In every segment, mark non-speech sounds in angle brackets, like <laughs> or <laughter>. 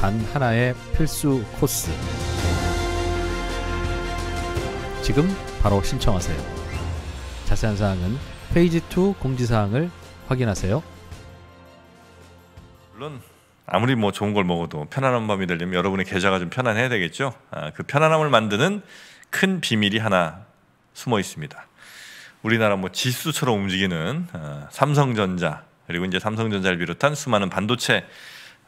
단 하나의 필수 코스. 지금 바로 신청하세요. 자세한 사항은 페이지 2 공지사항을 확인하세요. 물론 아무리 뭐 좋은 걸 먹어도 편안한 밤이 되려면 여러분의 계좌가 좀 편안해야 되겠죠. 아, 그 편안함을 만드는 큰 비밀이 하나 숨어 있습니다. 우리나라 뭐 지수처럼 움직이는 아, 삼성전자 그리고 이제 삼성전자를 비롯한 수많은 반도체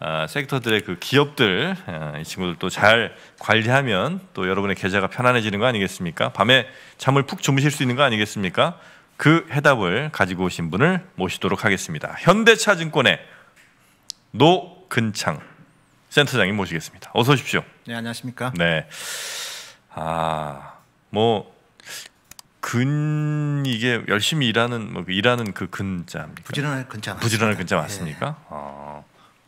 아, 섹터들의 그 기업들 아, 이 친구들도 잘 관리하면 또 여러분의 계좌가 편안해지는 거 아니겠습니까? 밤에 잠을 푹 주무실 수 있는 거 아니겠습니까? 그 해답을 가지고 오신 분을 모시도록 하겠습니다. 현대차증권의 노근창 센터장님 모시겠습니다. 어서 오십시오. 네, 안녕하십니까? 네. 아, 뭐 근, 이게 열심히 일하는, 뭐 그 일하는 그 근자입니까? 부지런한 근자 맞습니다. 부지런한 근자 네. 맞습니까? 네. 아.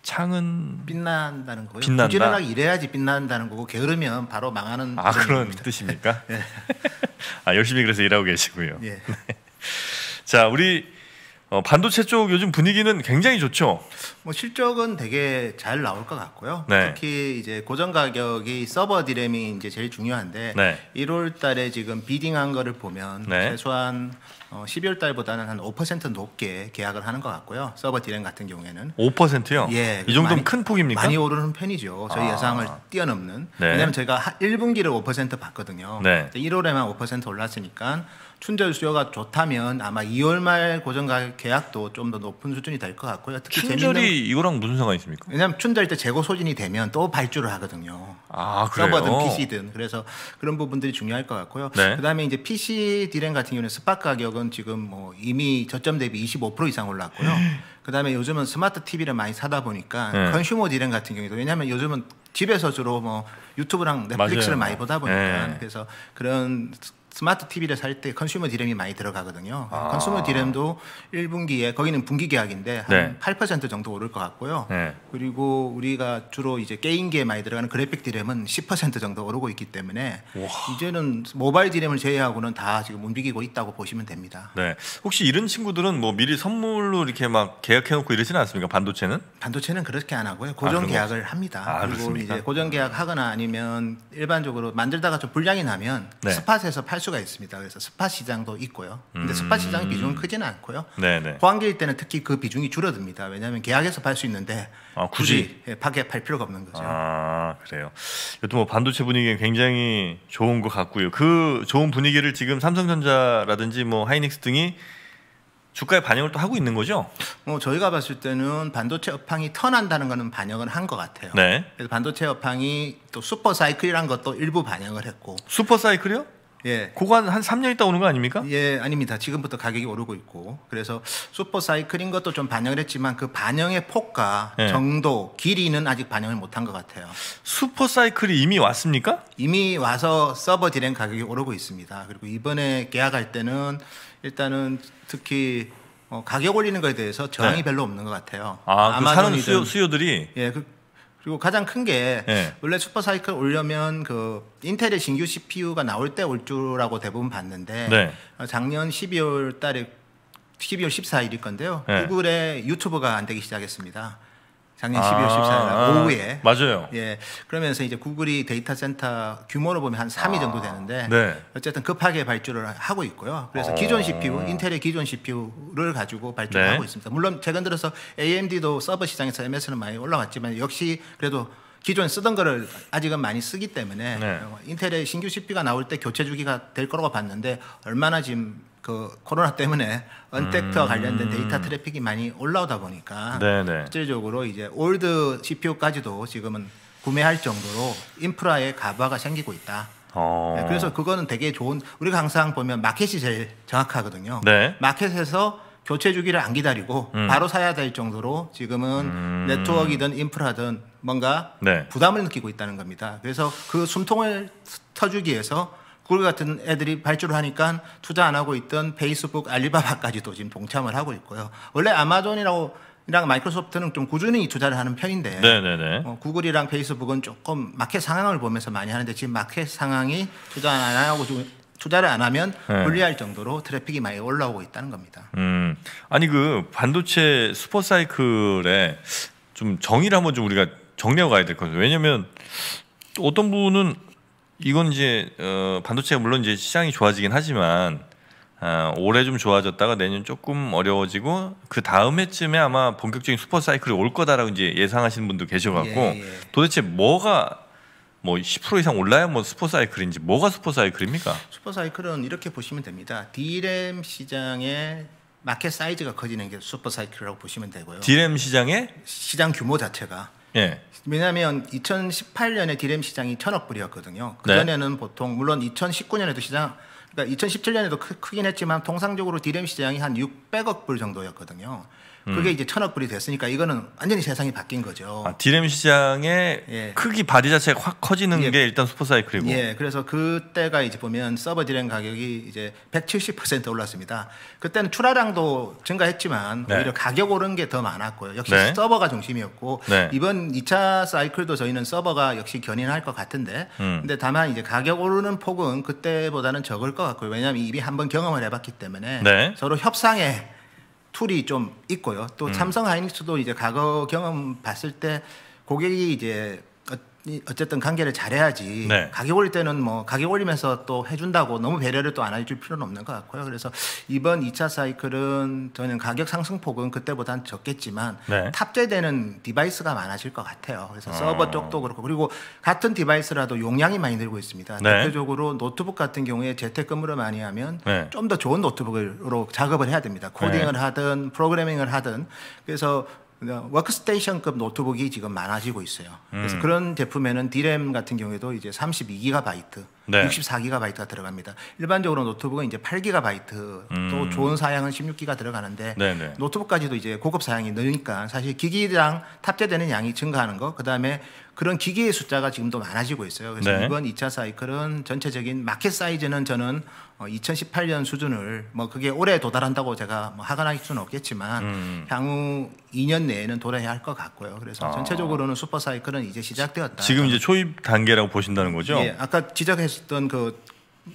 창은 빛난다는 거고요. 빛난다. 부지런하게 일해야지 빛난다는 거고 게으르면 바로 망하는 아 그런 뜻입니까? <laughs> 네. 아 열심히 그래서 일하고 계시고요. 예. <laughs> 네. 자 우리 어, 반도체 쪽 요즘 분위기는 굉장히 좋죠. 뭐 실적은 되게 잘 나올 것 같고요. 네. 특히 이제 고정 가격이 서버 디램이 이제 제일 중요한데 네. 1월달에 지금 비딩한 거를 보면 네. 최소한 어, 12월 달보다는 한 5% 높게 계약을 하는 것 같고요. 서버 디램 같은 경우에는 5%요? 예. 이 정도면 많이, 큰 폭입니까? 많이 오르는 편이죠. 저희 아. 예상을 뛰어넘는. 네. 왜냐하면 저희가 1분기를 5% 봤거든요. 네. 1월에만 5% 올랐으니까 춘절 수요가 좋다면 아마 2월 말 고정 계약도 좀 더 높은 수준이 될 것 같고요. 특히 춘절이 이거랑 무슨 상관이 있습니까? 왜냐하면 춘절 때 재고 소진이 되면 또 발주를 하거든요. 아, 그래요? 서버든 PC든 그래서 그런 부분들이 중요할 것 같고요. 네. 그다음에 이제 PC 디램 같은 경우는 스팟 가격은 지금 뭐 이미 저점 대비 25% 이상 올랐고요. <laughs> 그다음에 요즘은 스마트 TV를 많이 사다 보니까 네. 컨슈머 디램 같은 경우도 왜냐하면 요즘은 집에서 주로 뭐 유튜브랑 넷플릭스를 맞아요. 많이 보다 네. 보니까 네. 그래서 그런 스마트 TV를 살 때 컨슈머 디램이 많이 들어가거든요. 아. 컨슈머 디램도 1분기에 거기는 분기 계약인데 한8% 네. 정도 오를 것 같고요. 네. 그리고 우리가 주로 이제 게임기에 많이 들어가는 그래픽 디램은 10% 정도 오르고 있기 때문에 와. 이제는 모바일 디램을 제외하고는 다 지금 움직이고 있다고 보시면 됩니다. 네. 혹시 이런 친구들은 뭐 미리 선물로 이렇게 막 계약해 놓고 이러지는 않습니까? 반도체는? 반도체는 그렇게 안 하고요. 아, 고정 아, 계약을 합니다. 아, 그리고 그렇습니까? 이제 고정 계약하거나 아니면 일반적으로 만들다가 좀 불량이 나면 네. 스팟에서 팔 수가 있습니다. 그래서 스팟 시장도 있고요. 근데 음. 스팟 시장 비중은 크지는 않고요. 네네. 호황기일 때는 특히 그 비중이 줄어듭니다. 왜냐하면 계약해서 팔 수 있는데 아, 굳이? 굳이 밖에 예, 팔 필요가 없는 거죠. 아 그래요. 여튼 뭐 반도체 분위기는 굉장히 좋은 것 같고요. 그 좋은 분위기를 지금 삼성전자라든지 뭐 하이닉스 등이 주가에 반영을 또 하고 있는 거죠? 뭐 저희가 봤을 때는 반도체 업황이 턴한다는 거는 반영을 한 것 같아요. 네. 그래서 반도체 업황이 또 슈퍼 사이클이란 것도 일부 반영을 했고. 슈퍼 사이클이요? 예. 고관 한 3년 있다 오는 거 아닙니까? 예, 아닙니다. 지금부터 가격이 오르고 있고. 그래서 슈퍼 사이클인 것도 좀 반영을 했지만 그 반영의 폭과 예. 정도, 길이는 아직 반영을 못한 것 같아요. 슈퍼 사이클이 이미 왔습니까? 이미 와서 서버 디렌 가격이 오르고 있습니다. 그리고 이번에 계약할 때는 일단은 특히 어, 가격 올리는 것에 대해서 저항이 네. 별로 없는 것 같아요. 아, 그 사는 수요, 수요들이 예, 그 그리고 가장 큰게 네. 예. 원래 슈퍼사이클 올려면 그 인텔의 신규 CPU가 나올 때 올 줄라고 대부분 봤는데 네. 어, 작년 12월 달에 12월 14일일 건데요. 네. 구글의 유튜브가 안 되기 시작했습니다. 작년 12월 14일 날 아, 아, 오후에 맞아요. 예. 그러면서 이제 구글이 데이터 센터 규모로 보면 한 3위 아, 정도 되는데 네. 어쨌든 급하게 발주를 하고 있고요. 그래서 어. 기존 CPU, 인텔의 기존 CPU를 가지고 발주를 네. 하고 있습니다. 물론 최근 들어서 AMD도 서버 시장에서 MS는 많이 올라왔지만 역시 그래도 기존 쓰던 거를 아직은 많이 쓰기 때문에 네. 어, 인텔의 신규 CPU가 나올 때 교체 주기가 될 거라고 봤는데 얼마나 지금 그 코로나 때문에 언택트와 음. 관련된 데이터 트래픽이 많이 올라오다 보니까 네네. 실질적으로 이제 올드 CPU까지도 지금은 구매할 정도로 인프라의 가바가 생기고 있다. 어. 네, 그래서 그거는 되게 좋은 우리가 항상 보면 마켓이 제일 정확하거든요. 네. 마켓에서 교체 주기를 안 기다리고 음. 바로 사야 될 정도로 지금은 음. 네트워크이든 인프라든 뭔가 네. 부담을 느끼고 있다는 겁니다. 그래서 그 숨통을 터주기 위해서 구글 같은 애들이 발주를 하니까 투자 안 하고 있던 페이스북, 알리바바까지도 지금 동참을 하고 있고요. 원래 아마존이라고 이랑 마이크로소프트는 좀 꾸준히 투자를 하는 편인데 네네네. 어, 구글이랑 페이스북은 조금 마켓 상황을 보면서 많이 하는데 지금 마켓 상황이 투자 안 하고 좀 투자를 안 하면 네. 불리할 정도로 트래픽이 많이 올라오고 있다는 겁니다. 음, 아니 그 반도체 슈퍼사이클에좀 정의를 한번 좀 우리가 정리하고 가야 될 것 같아요. 왜냐하면 어떤 분은 이건 이제 어, 반도체가 물론 이제 시장이 좋아지긴 하지만 어, 올해 좀 좋아졌다가 내년 조금 어려워지고 그 다음 해쯤에 아마 본격적인 슈퍼 사이클이 올 거다라고 이제 예상하시는 분도 계셔갖고 예, 예. 도대체 뭐가 뭐 10% 이상 올라야 뭐 슈퍼 사이클인지 뭐가 슈퍼 사이클입니까? 슈퍼 사이클은 이렇게 보시면 됩니다. DRAM 시장의 마켓 사이즈가 커지는 게 슈퍼 사이클이라고 보시면 되고요. DRAM 시장의 시장 규모 자체가 예. 왜냐하면 2018년에 디램 시장이 천억 불이었거든요. 그 전에는 네. 보통 물론 2019년에도 시장 그러니까 2017년에도 크, 긴 했지만 통상적으로 디램 시장이 한 600억 불 정도였거든요. 그게 음. 이제 천억불이 됐으니까 이거는 완전히 세상이 바뀐 거죠. 아, 디램 시장의 예. 크기 바디 자체가 확 커지는 예. 게 일단 슈퍼사이클이고. 예. 그래서 그때가 이제 보면 서버 디램 가격이 이제 170% 올랐습니다. 그때는 출하량도 증가했지만 네. 오히려 가격 오른 게 더 많았고요. 역시 네. 서버가 중심이었고 네. 이번 2차 사이클도 저희는 서버가 역시 견인할 것 같은데 음. 근데 다만 이제 가격 오르는 폭은 그때보다는 적을 것 같고요. 왜냐하면 이미 한번 경험을 해봤기 때문에 네. 서로 협상에 툴이 좀 있고요. 또 음. 삼성 하이닉스도 이제 과거 경험 봤을 때 고객이 이제 어쨌든 관계를 잘해야지 네. 가격 올릴 때는 뭐 가격 올리면서 또 해준다고 너무 배려를 또 안 해줄 필요는 없는 것 같고요. 그래서 이번 2차 사이클은 저는 가격 상승폭은 그때보단 적겠지만 네. 탑재되는 디바이스가 많아질 것 같아요. 그래서 아. 서버 쪽도 그렇고 그리고 같은 디바이스라도 용량이 많이 늘고 있습니다. 네. 대표적으로 노트북 같은 경우에 재택근무를 많이 하면 네. 좀더 좋은 노트북으로 작업을 해야 됩니다. 코딩을 네. 하든 프로그래밍을 하든 그래서 워크스테이션급 노트북이 지금 많아지고 있어요. 그래서 음. 그런 제품에는 디램 같은 경우에도 이제 32GB, 네. 64GB가 들어갑니다. 일반적으로 노트북은 이제 8GB, 음. 또 좋은 사양은 1 6 g b 들어가는데 네네. 네. 노트북까지도 이제 고급 사양이 느니까 사실 기기랑 탑재되는 양이 증가하는 거, 그다음에 그런 기계의 숫자가 지금도 많아지고 있어요. 그래서 네. 이번 2차 사이클은 전체적인 마켓 사이즈는 저는 2018년 어, 수준을 뭐 그게 올해 도달한다고 제가 뭐 하관할 수는 없겠지만 음. 향후 2년 내에는 도달해야 할 것 같고요. 그래서 아. 전체적으로는 슈퍼 사이클은 이제 시작되었다. 지금 이제 초입 단계라고 보신다는 거죠? 예, 아까 지적했던 그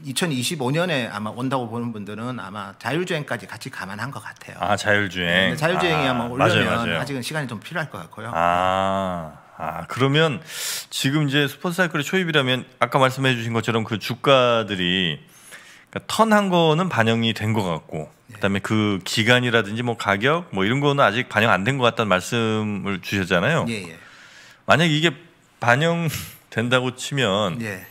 2025년에 아마 온다고 보는 분들은 아마 자율주행까지 같이 감안한 것 같아요. 아 자율주행. 네, 자율주행이 아, 마 올려면 맞아요, 맞아요. 아직은 시간이 좀 필요할 것 같고요. 아. 아, 그러면 지금 이제 슈퍼사이클의 초입이라면 아까 말씀해 주신 것처럼 그 주가들이 그러니까 턴한 거는 반영이 된 것 같고 네. 그다음에 그 기간이라든지 뭐 가격 뭐 이런 거는 아직 반영 안 된 것 같다는 말씀을 주셨잖아요. 예, 예. 만약 이게 반영된다고 <laughs> 치면 예.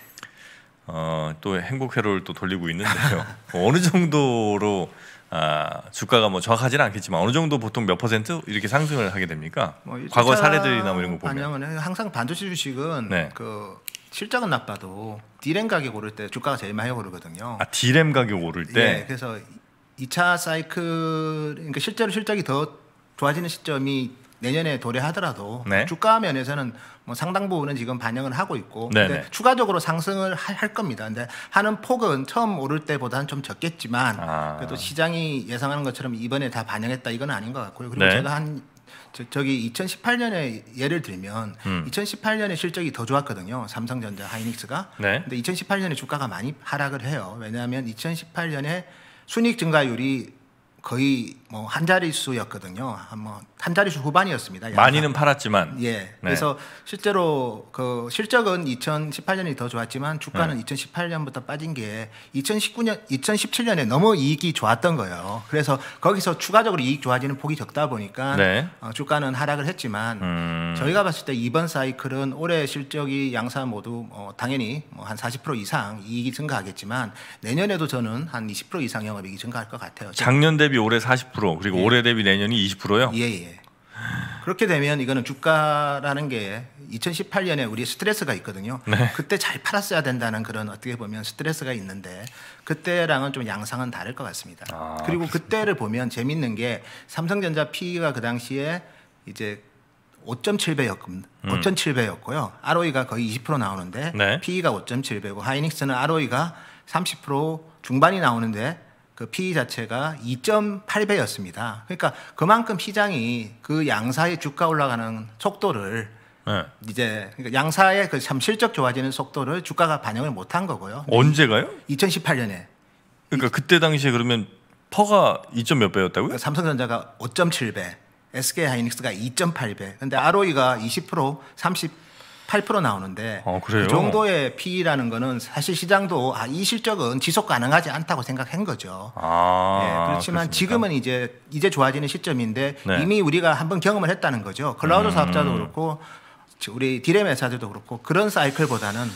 어, 또 행복회로를 또 돌리고 있는데요. <laughs> 어느 정도로 아, 주가가 뭐 정확하지는 않겠지만 어느 정도 보통 몇 퍼센트 이렇게 상승을 하게 됩니까? 뭐 과거 사례들이나 뭐 이런 거 보면 반영은 항상 반도체 주식은 네. 그 실적은 나빠도 디램 가격 오를 때 주가가 제일 많이 오르거든요. 아 디램 가격 오를 때. 예, 그래서 2차 사이클 그러니까 실제로 실적이 더 좋아지는 시점이 내년에 도래하더라도 네. 주가 면에서는 뭐 상당 부분은 지금 반영을 하고 있고 네, 근데 네. 추가적으로 상승을 할 겁니다. 근데 하는 폭은 처음 오를 때보다는 좀 적겠지만 아. 그래도 시장이 예상하는 것처럼 이번에 다 반영했다 이건 아닌 것 같고요. 그리고 네. 제가 한 저, 기 2018년에 예를 들면 음. 2018년에 실적이 더 좋았거든요. 삼성전자, 하이닉스가. 네. 근데 2018년에 주가가 많이 하락을 해요. 왜냐하면 2018년에 순익 증가율이 거의 뭐한 자릿수였거든요. 한 뭐한 뭐 자릿수 후반이었습니다. 약간. 많이는 팔았지만 예. 네. 그래서 실제로 그 실적은 2018년이 더 좋았지만 주가는 네. 2018년부터 빠진 게 2019년 2017년에 너무 이익이 좋았던 거예요. 그래서 거기서 추가적으로 이익 좋아지는 폭이 적다 보니까 네. 어, 주가는 하락을 했지만 음... 저희가 봤을 때 이번 사이클은 올해 실적이 양사 모두 어, 당연히 뭐한40% 이상 이익이 증가하겠지만 내년에도 저는 한 20% 이상 영업이익이 증가할 것 같아요. 작년 대비 대비 올해 40% 그리고 예. 올해 대비 내년이 20%요? 예, 예. 그렇게 되면 이거는 주가라는 게 2018년에 우리 스트레스가 있거든요. 네. 그때 잘 팔았어야 된다는 그런 어떻게 보면 스트레스가 있는데 그때랑은 좀 양상은 다를 것 같습니다. 아, 그리고 그렇습니까? 그때를 보면 재밌는 게 삼성전자 PE가 그 당시에 이제 5.7배였, 음. 5.7배였고요. ROE가 거의 20% 나오는데 네. PE가 5.7배고 하이닉스는 ROE가 30% 중반이 나오는데 그 P 자체가 2.8배였습니다. 그러니까 그만큼 시장이 그 양사의 주가 올라가는 속도를 네. 이제 그러니까 양사의 그참 실적 좋아지는 속도를 주가가 반영을 못한 거고요. 언제가요? 2018년에. 그러니까 그때 당시에 그러면 퍼가 2점 몇 배였다고요? 그러니까 삼성전자가 5.7배, SK 하이닉스가 2.8배. 근데 ROE가 20% 30 8% 나오는데 아, 그 정도의 PE라는 거는 사실 시장도 아, 이 실적은 지속 가능하지 않다고 생각한 거죠. 아, 네, 그렇지만 그렇습니까? 지금은 이제 이제 좋아지는 시점인데 네. 이미 우리가 한번 경험을 했다는 거죠. 클라우드 음. 사업자도 그렇고 우리 디램 회사들도 그렇고 그런 사이클보다는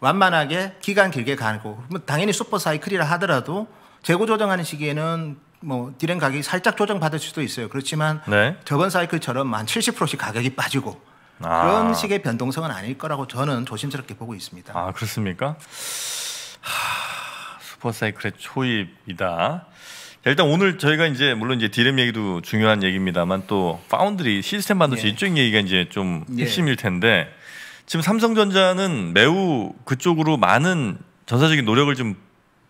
완만하게 기간 길게 가고 뭐 당연히 슈퍼 사이클이라 하더라도 재고 조정하는 시기에는 뭐 디램 가격이 살짝 조정받을 수도 있어요. 그렇지만 네. 저번 사이클처럼 한 70%씩 가격이 빠지고 아. 그런 식의 변동성은 아닐 거라고 저는 조심스럽게 보고 있습니다. 아 그렇습니까? 슈퍼사이클의 초입이다. 일단 오늘 저희가 이제 물론 이제 디램 얘기도 중요한 얘기입니다만 또 파운드리 시스템 반도체 예. 이쪽 얘기가 이제 좀 예. 핵심일 텐데 지금 삼성전자는 매우 그쪽으로 많은 전사적인 노력을 좀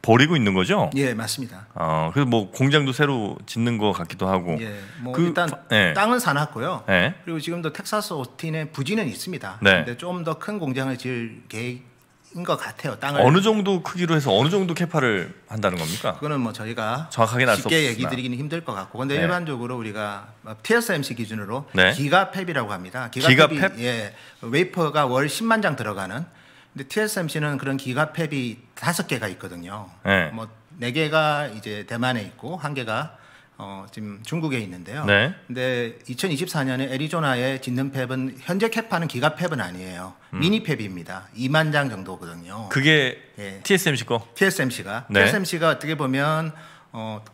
버리고 있는 거죠? 예, 맞습니다. 어, 그래서 뭐 공장도 새로 짓는 것 같기도 하고. 예, 뭐 그, 일단 예. 땅은 사놨고요. 예. 그리고 지금도 텍사스 오틴의 부지는 있습니다. 네. 근데 좀 더 큰 공장을 지을 계획인 것 같아요. 땅을 어느 정도 크기로 해서 어느 정도 캐파를 한다는 겁니까? 그거는 뭐 저희가 정확하게 쉽게 얘기 드리기는 힘들 것 같고, 근데 네. 일반적으로 우리가 TSMC 기준으로 네. 기가팹이라고 합니다. 기가팹, 기가팹? 예, 웨이퍼가 월 10만 장 들어가는. 근데 TSMC는 그런 기가팹이 다섯 개가 있거든요. 예. 뭐 네. 뭐네 개가 이제 대만에 있고 한 개가 어, 지금 중국에 있는데요. 네. 근데 2024년에 애리조나에 짓는 팹은 현재 캡파는 기가 팹은 아니에요. 음. 미니 팹입니다. 2만 장 정도거든요. 그게 예. TSMC 거? TSMC가. 네. TSMC가 어떻게 보면 어,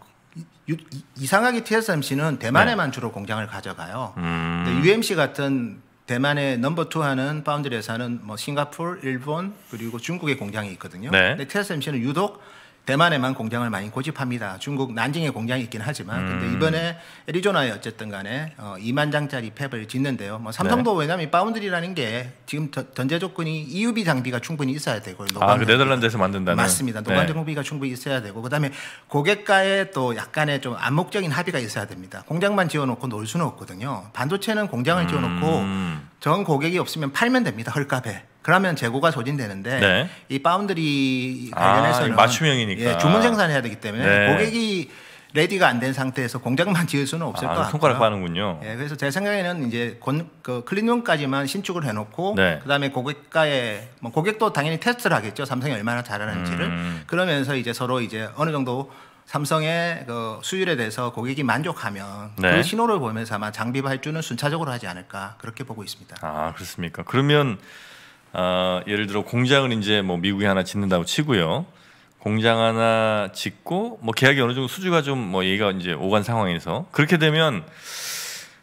유, 이상하게 TSMC는 대만에만 네. 주로 공장을 가져가요. 음. 근데 UMC 같은 대만의 넘버 투 하는 파운드리 회사는 뭐 싱가포르, 일본 그리고 중국의 공장이 있거든요. 네. 근데 TSMC는 유독 대만에만 공장을 많이 고집합니다. 중국 난징에 공장이 있긴 하지만 음. 근데 이번에 애리조나에 어쨌든 간에 어, 2만 장짜리 팹을 짓는데요. 뭐 삼성도 네. 왜냐면 바운드리라는 게 지금 전제 조건이 EUB 장비가 충분히 있어야 되고 아, 그 네덜란드에서 만든다는 맞습니다. 노반 장비가 네. 충분히 있어야 되고 그다음에 고객과의 또 약간의 좀 암묵적인 합의가 있어야 됩니다. 공장만 지어 놓고 놀 수는 없거든요. 반도체는 공장을 음. 지어 놓고 전 고객이 없으면 팔면 됩니다. 헐값에. 그러면 재고가 소진되는데 네. 이파운드리 관련해서는 아, 맞춤형이니까 예, 주문 생산해야 되기 때문에 네. 고객이 레디가 안 된 상태에서 공장만 <laughs> 지을 수는 없을 아, 것 같아요. 손가락 빠는군요. 예, 그래서 제 생각에는 이제 건, 그 클린룸까지만 신축을 해놓고 네. 그다음에 고객과의 뭐 고객도 당연히 테스트를 하겠죠. 삼성이 얼마나 잘하는지를 음. 그러면서 이제 서로 이제 어느 정도 삼성의 그 수율에 대해서 고객이 만족하면 네. 그 신호를 보면서 아마 장비 발주는 순차적으로 하지 않을까 그렇게 보고 있습니다. 아 그렇습니까? 그러면 어, 예를 들어 공장을 이제 뭐 미국에 하나 짓는다고 치고요. 공장 하나 짓고 뭐 계약이 어느 정도 수주가 좀 뭐 얘가 기 이제 오간 상황에서 그렇게 되면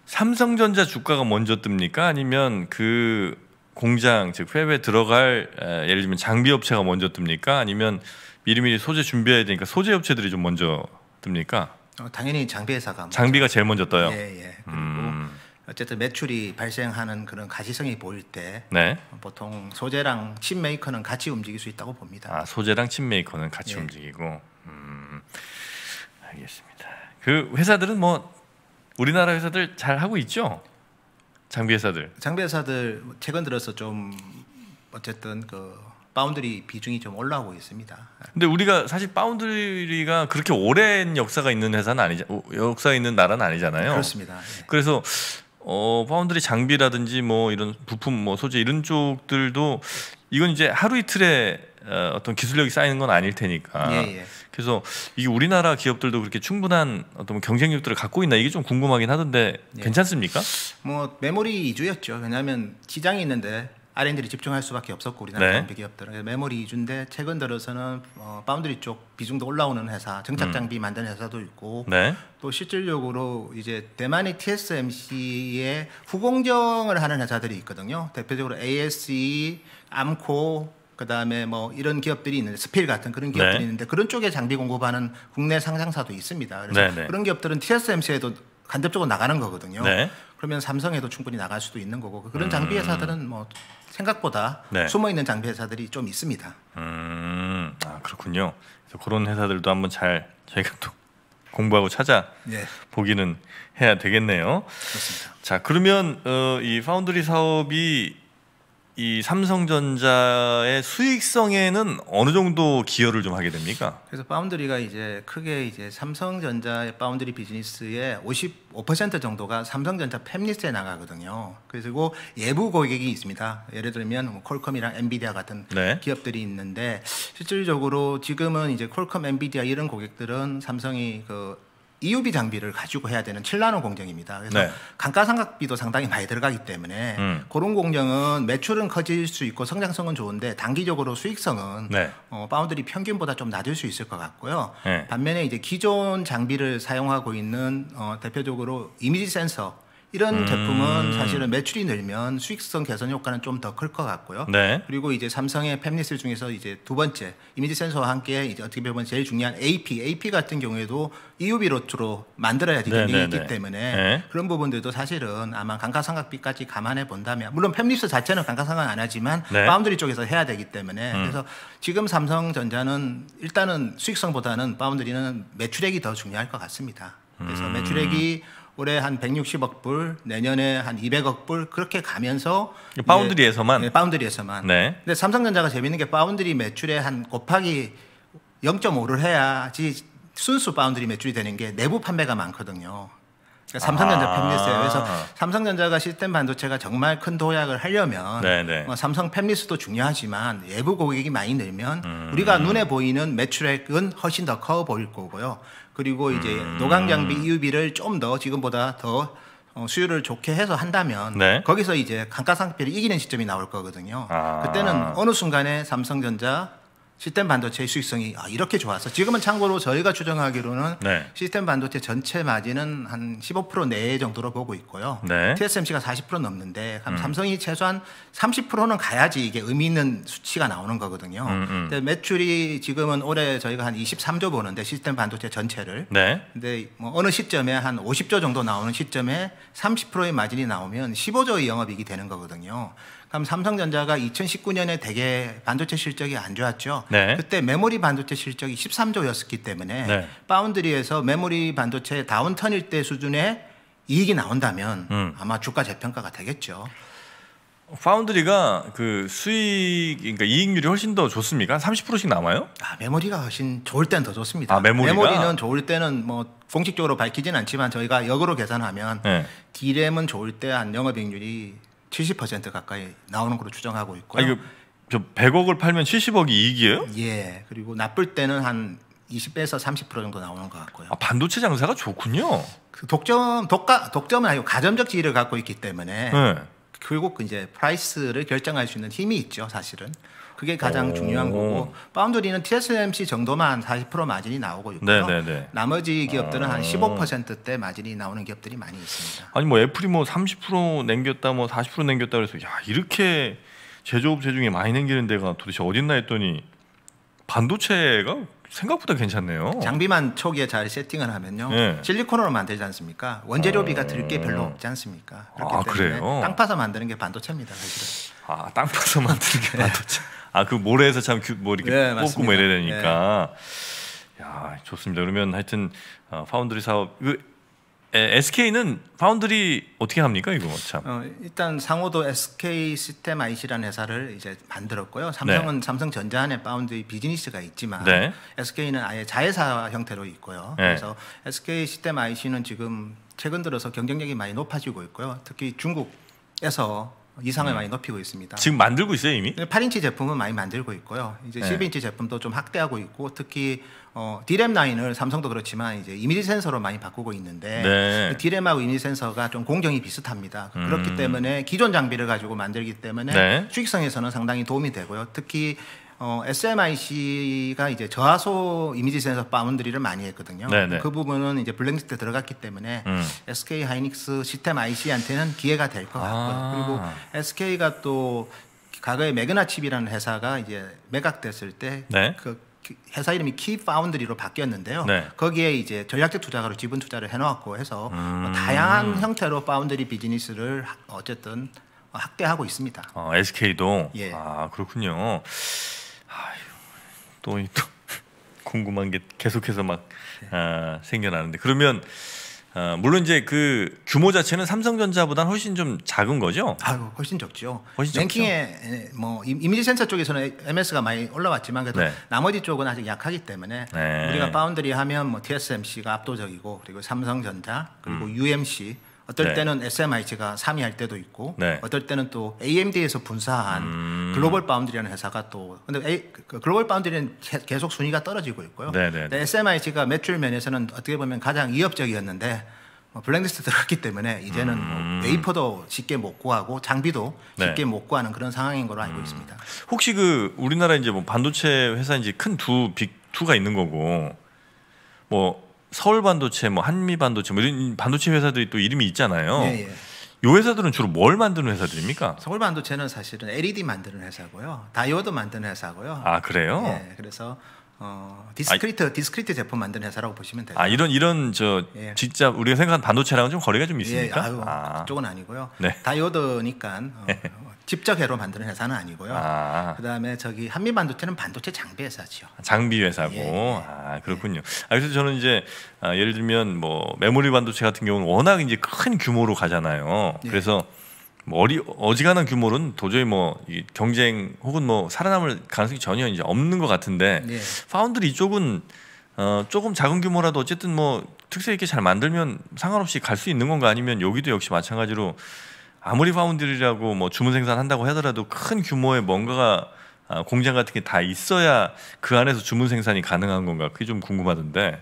삼성전자 주가가 먼저 뜹니까? 아니면 그 공장 즉 팹에 들어갈 에, 예를 들면 장비 업체가 먼저 뜹니까? 아니면 미리미리 소재 준비해야 되니까 소재 업체들이 좀 먼저 뜹니까? 어, 당연히 장비 회사가 장비가 제일 먼저 떠요. 예, 예. 그리고 음. 어쨌든 매출이 발생하는 그런 가시성이 보일 때 네. 보통 소재랑 칩 메이커는 같이 움직일 수 있다고 봅니다. 아 소재랑 칩 메이커는 같이 예. 움직이고 음, 알겠습니다. 그 회사들은 뭐 우리나라 회사들 잘 하고 있죠? 장비 회사들. 장비 회사들 최근 들어서 좀 어쨌든 그 바운드리 비중이 좀 올라오고 있습니다. 근데 우리가 사실 바운드리가 그렇게 오랜 역사가 있는 회사는 아니죠. 역사 있는 나라는 아니잖아요. 그렇습니다. 예. 그래서 어, 파운드리 장비라든지 뭐 이런 부품 뭐 소재 이런 쪽들도 이건 이제 하루 이틀에 어, 어떤 기술력이 쌓이는 건 아닐 테니까. 예, 예. 그래서 이게 우리나라 기업들도 그렇게 충분한 어떤 뭐 경쟁력들을 갖고 있나 이게 좀 궁금하긴 하던데 예. 괜찮습니까? 뭐 메모리 이주였죠 왜냐하면 시장이 있는데 R&D를 집중할 수밖에 없었고 우리나라 건배 네. 기업들은 메모리 위주인데 최근 들어서는 어, 바운드리 쪽 비중도 올라오는 회사, 정착 음. 장비 음. 만드는 회사도 있고 네. 또 실질적으로 이제 대만의 t s m c 에 후공정을 하는 회사들이 있거든요. 대표적으로 ASE, 암코 그다음에 뭐 이런 기업들이 있는데 스필 같은 그런 기업들이 네. 있는데 그런 쪽에 장비 공급하는 국내 상장사도 있습니다. 그래서 네, 네. 그런 기업들은 TSMC에도 간접적으로 나가는 거거든요. 네. 그러면 삼성에도 충분히 나갈 수도 있는 거고 그런 음. 장비 회사들은 뭐 생각보다 네. 숨어 있는 장비 회사들이 좀 있습니다. 음, 아 그렇군요. 그래서 그런 회사들도 한번 잘 저희가 또 <laughs> 공부하고 찾아 예. 보기는 해야 되겠네요. 그렇습니다. 자 그러면 어, 이 파운드리 사업이 이 삼성전자의 수익성에는 어느 정도 기여를 좀 하게 됩니까? 그래서 파운드리가 이제 크게 이제 삼성전자의 파운드리 비즈니스의 55% 정도가 삼성전자 팹리스트에 나가거든요. 그리고 예부 고객이 있습니다. 예를 들면 뭐 콜컴이랑 엔비디아 같은 네. 기업들이 있는데 실질적으로 지금은 이제 콜컴, 엔비디아 이런 고객들은 삼성이 그 이유비 장비를 가지고 해야 되는 칠나노 공정입니다. 그래서 네. 감가상각비도 상당히 많이 들어가기 때문에 음. 그런 공정은 매출은 커질 수 있고 성장성은 좋은데 단기적으로 수익성은 네. 어, 파운드리 평균보다 좀 낮을 수 있을 것 같고요. 네. 반면에 이제 기존 장비를 사용하고 있는 어, 대표적으로 이미지 센서 이런 음. 제품은 사실은 매출이 늘면 수익성 개선 효과는 좀 더 클 것 같고요. 네. 그리고 이제 삼성의 팹리슬 중에서 이제 두 번째 이미지 센서와 함께 이제 어떻게 보면 제일 중요한 AP, AP 같은 경우에도 EUV 로트로 만들어야 되는 네, 네, 이기 네. 때문에 네. 그런 부분들도 사실은 아마 감가상각비까지 감안해 본다면 물론 팹리슬 자체는 감가상각 안 하지만 네. 바운드리 쪽에서 해야 되기 때문에 음. 그래서 지금 삼성전자는 일단은 수익성보다는 바운드리는 매출액이 더 중요할 것 같습니다. 그래서 음. 매출액이 올해 한 160억 불, 내년에 한 200억 불 그렇게 가면서 파운드리에서만 그 네, 예, 파운드리에서만. 예, 네. 근데 삼성전자가 재밌는 게 파운드리 매출에 한 곱하기 0.5를 해야지 순수 파운드리 매출이 되는 게 내부 판매가 많거든요. 그러니까 삼성전자 아~ 팹리스예요. 그래서 삼성전자가 시스템 반도체가 정말 큰 도약을 하려면 네, 네. 뭐 삼성 팹리스도 중요하지만 외부 고객이 많이 늘면 음~ 우리가 눈에 보이는 매출액은 훨씬 더 커 보일 거고요. 그리고 이제 음. 노강장비 이유비를 좀 더 지금보다 더 어, 수요를 좋게 해서 한다면 네. 거기서 이제 감가상각를 이기는 시점이 나올 거거든요. 아. 그때는 어느 순간에 삼성전자 시스템 반도체의 수익성이 아, 이렇게 좋아서 지금은 참고로 저희가 추정하기로는 네. 시스템 반도체 전체 마진은 한 15%내에 정도로 보고 있고요. 네. TSMC가 40% 넘는데 음. 삼성이 최소한 30%는 가야지 이게 의미 있는 수치가 나오는 거거든요. 음, 음. 근데 매출이 지금은 올해 저희가 한 23조 보는데 시스템 반도체 전체를 네. 근데 뭐 어느 시점에 한 50조 정도 나오는 시점에 30%의 마진이 나오면 15조의 영업이익이 되는 거거든요. 그럼 삼성전자가 2019년에 대개 반도체 실적이 안 좋았죠. 네. 그때 메모리 반도체 실적이 13조였었기 때문에 네. 파운드리에서 메모리 반도체 다운턴일 때 수준의 이익이 나온다면 음. 아마 주가 재평가가 되겠죠. 파운드리가 그 수익, 그러니까 이익률이 훨씬 더 좋습니까? 30%씩 남아요? 아, 메모리가 훨씬 좋을 때는 더 좋습니다. 아, 메모리가? 메모리는 좋을 때는 뭐 공식적으로 밝히진 않지만 저희가 역으로 계산하면 네. D램은 좋을 때한 영업이익률이 70% 가까이 나오는 걸로 추정하고 있고요. 아, 이거 그 저 100억을 팔면 70억이 이익이에요? 예. 그리고 나쁠 때는 한2 0에서30% 정도 나오는 것 같고요. 아, 반도체 장사가 좋군요. 그 독점 독가 독점은 아니고 가점적 지위를 갖고 있기 때문에 네. 결국 이제 프라이스를 결정할 수 있는 힘이 있죠, 사실은. 그게 가장 오. 중요한 거고 파운드리는 TSMC 정도만 40% 마진이 나오고 있고요. 네네네. 네, 네. 나머지 기업들은 아. 한 15%대 마진이 나오는 기업들이 많이 있습니다. 아니 뭐 애플이 뭐30% 남겼다 뭐 40% 남겼다 그래서 야 이렇게 제조업 체중에 많이 남기는 데가 도대체 어딨나 했더니 반도체가 생각보다 괜찮네요. 장비만 초기에 잘 세팅을 하면요. 네. 실리콘으로 만들지 않습니까? 원재료비가 들게 별로 어. 없지 않습니까? 아, 그렇기 아, 때문에 그래요? 땅 파서 만드는 게 반도체입니다, 사실은. 아, 땅 파서 만드는 게 <laughs> 네. 반도체. 아그 모래에서 참 뭐 이렇게 네, 뽑고 뭐 이래야 되니까. 네. 야 좋습니다. 그러면 하여튼 어, 파운드리 사업 그 에, SK는 파운드리 어떻게 합니까 이거 뭐 참? 어, 일단 상호도 SK 시스템 IC라는 회사를 이제 만들었고요. 네. 삼성은 네. 삼성전자 안에 파운드리 비즈니스가 있지만 네. SK는 아예 자회사 형태로 있고요. 네. 그래서 SK 시스템 IC는 지금 최근 들어서 경쟁력이 많이 높아지고 있고요. 특히 중국 에서 이상을 음. 많이 높이고 있습니다. 지금 만들고 있어요 이미? 8인치 제품은 많이 만들고 있고요. 이제 네. 10인치 제품도 좀 확대하고 있고 특히 어, D램 라인을 삼성도 그렇지만 이제 이미지 센서로 많이 바꾸고 있는데 네. D램하고 이미지 센서가 좀 공정이 비슷합니다. 음. 그렇기 때문에 기존 장비를 가지고 만들기 때문에 네. 수익성에서는 상당히 도움이 되고요. 특히 어, SMIC가 이제 저하소 이미지 센서 파운드리를 많이 했거든요. 네네. 네. 그 부분은 이제 블랙리스트에 들어갔기 때문에 음. SK 하이닉스 시스템 IC한테는 기회가 될 것 같고요. 아. 그리고 SK가 또 과거에 매그나 칩이라는 회사가 이제 매각됐을 때그 네. 그 회사 이름이 키 파운드리로 바뀌었는데요. 네. 거기에 이제 전략적 투자가로 지분 투자를 해놓았고 해서 뭐 음. 뭐 다양한 형태로 파운드리 비즈니스를 어쨌든 확대하고 있습니다. 어, SK도 예. 아 그렇군요. 아유, 또, 또 <laughs> 궁금한 게 계속해서 막 네. 아, 생겨나는데 그러면 아, 물론 이제 그 규모 자체는 삼성전자보다 훨씬 좀 작은 거죠? 아, 훨씬 적죠. 훨씬 랭킹에 예, 뭐 이미지 센서 쪽에서는 MS가 많이 올라왔지만 그래도 네. 나머지 쪽은 아직 약하기 때문에 네. 우리가 파운드리 하면 뭐 TSMC가 압도적이고 그리고 삼성전자 그리고 음. UMC 어떨 네. 때는 SMIT가 3위 할 때도 있고 네. 어떨 때는 또 AMD에서 분사한 음... 글로벌 바운드리라는 회사가 또 근데 A, 그 글로벌 바운드리는 계속 순위가 떨어지고 있고요. 네네. 네, 네. SMIT가 매출 면에서는 어떻게 보면 가장 위협적이었는데 뭐 블랙리스트 <laughs> 들어갔기 때문에 이제는 뭐 음... 뭐 웨이퍼도 쉽게 못 구하고 장비도 네. 쉽게 네. 못 구하는 그런 상황인 걸로 알고 있습니다. 음. 혹시 그 우리나라 이제 뭐 반도체 회사 이제 큰 두빅 투가 있는 거고 뭐 서울 반도체, 뭐 한미 반도체, 뭐 이런 반도체 회사들이 또 이름이 있잖아요. 예, 예. 요 회사들은 주로 뭘 만드는 회사들입니까? 서울 반도체는 사실은 LED 만드는 회사고요, 다이오드 만드는 회사고요. 아 그래요? 네, 그래서 어, 디스크리트 아, 디스크리트 제품 만드는 회사라고 보시면 돼요. 아 이런 이런 저 예. 진짜 우리가 생각하는 반도체랑은 좀 거리가 좀 예, 있습니까? 예, 아유, 아. 그쪽은 아니고요. 네. 다이오드니까 어, <laughs> 네. 직접 회로 만드는 회사는 아니고요. 아. 그다음에 저기 한미 반도체는 반도체 장비 회사죠. 장비 회사고. 예. 아, 그렇군요. 예. 아, 그래서 저는 이제 아, 예를 들면 뭐 메모리 반도체 같은 경우는 워낙 이제 큰 규모로 가잖아요. 예. 그래서 뭐 어리, 어지간한 규모는 도저히 뭐 경쟁 혹은 뭐 살아남을 가능성이 전혀 이제 없는 것 같은데 예. 파운드리 이쪽은 어, 조금 작은 규모라도 어쨌든 뭐 특색 있게 잘 만들면 상관없이 갈 수 있는 건가 아니면 여기도 역시 마찬가지로 아무리 파운드리라고 뭐 주문 생산한다고 하더라도 큰 규모의 뭔가가 아, 공장 같은 게 다 있어야 그 안에서 주문 생산이 가능한 건가 그게 좀 궁금하던데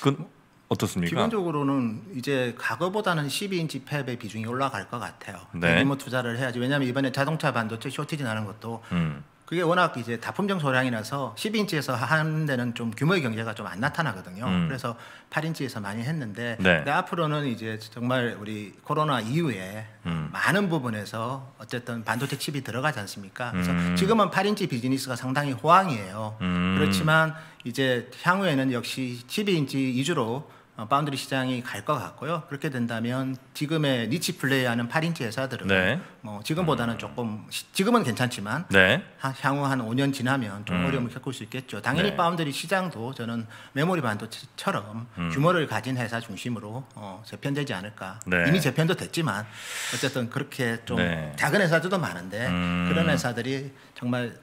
그건 어떻습니까? 기본적으로는 이제 과거보다는 12인치 팹의 비중이 올라갈 것 같아요. 네. 대규모 투자를 해야지. 왜냐하면 이번에 자동차 반도체 쇼티지 나는 것도 음. 그게 워낙 이제 다품종 소량이라서 1 0인치에서 하는 데는 좀 규모의 경제가 좀 안 나타나거든요. 음. 그래서 8인치에서 많이 했는데 네. 근데 앞으로는 이제 정말 우리 코로나 이후에 음. 많은 부분에서 어쨌든 반도체 칩이 들어가지 않습니까? 그래서 음. 지금은 8인치 비즈니스가 상당히 호황이에요. 음. 그렇지만 이제 향후에는 역시 12인치 위주로 파운드리 어, 시장이 갈 것 같고요. 그렇게 된다면 지금의 니치 플레이하는 8인치 회사들은 네. 뭐 지금보다는 음. 조금 지금은 괜찮지만 네. 향후 한 5년 지나면 좀 음. 어려움을 겪을 수 있겠죠. 당연히 네. 파운드리 시장도 저는 메모리 반도체처럼 음. 규모를 가진 회사 중심으로 어, 재편되지 않을까. 네. 이미 재편도 됐지만 어쨌든 그렇게 좀 네. 작은 회사들도 많은데 음. 그런 회사들이 정말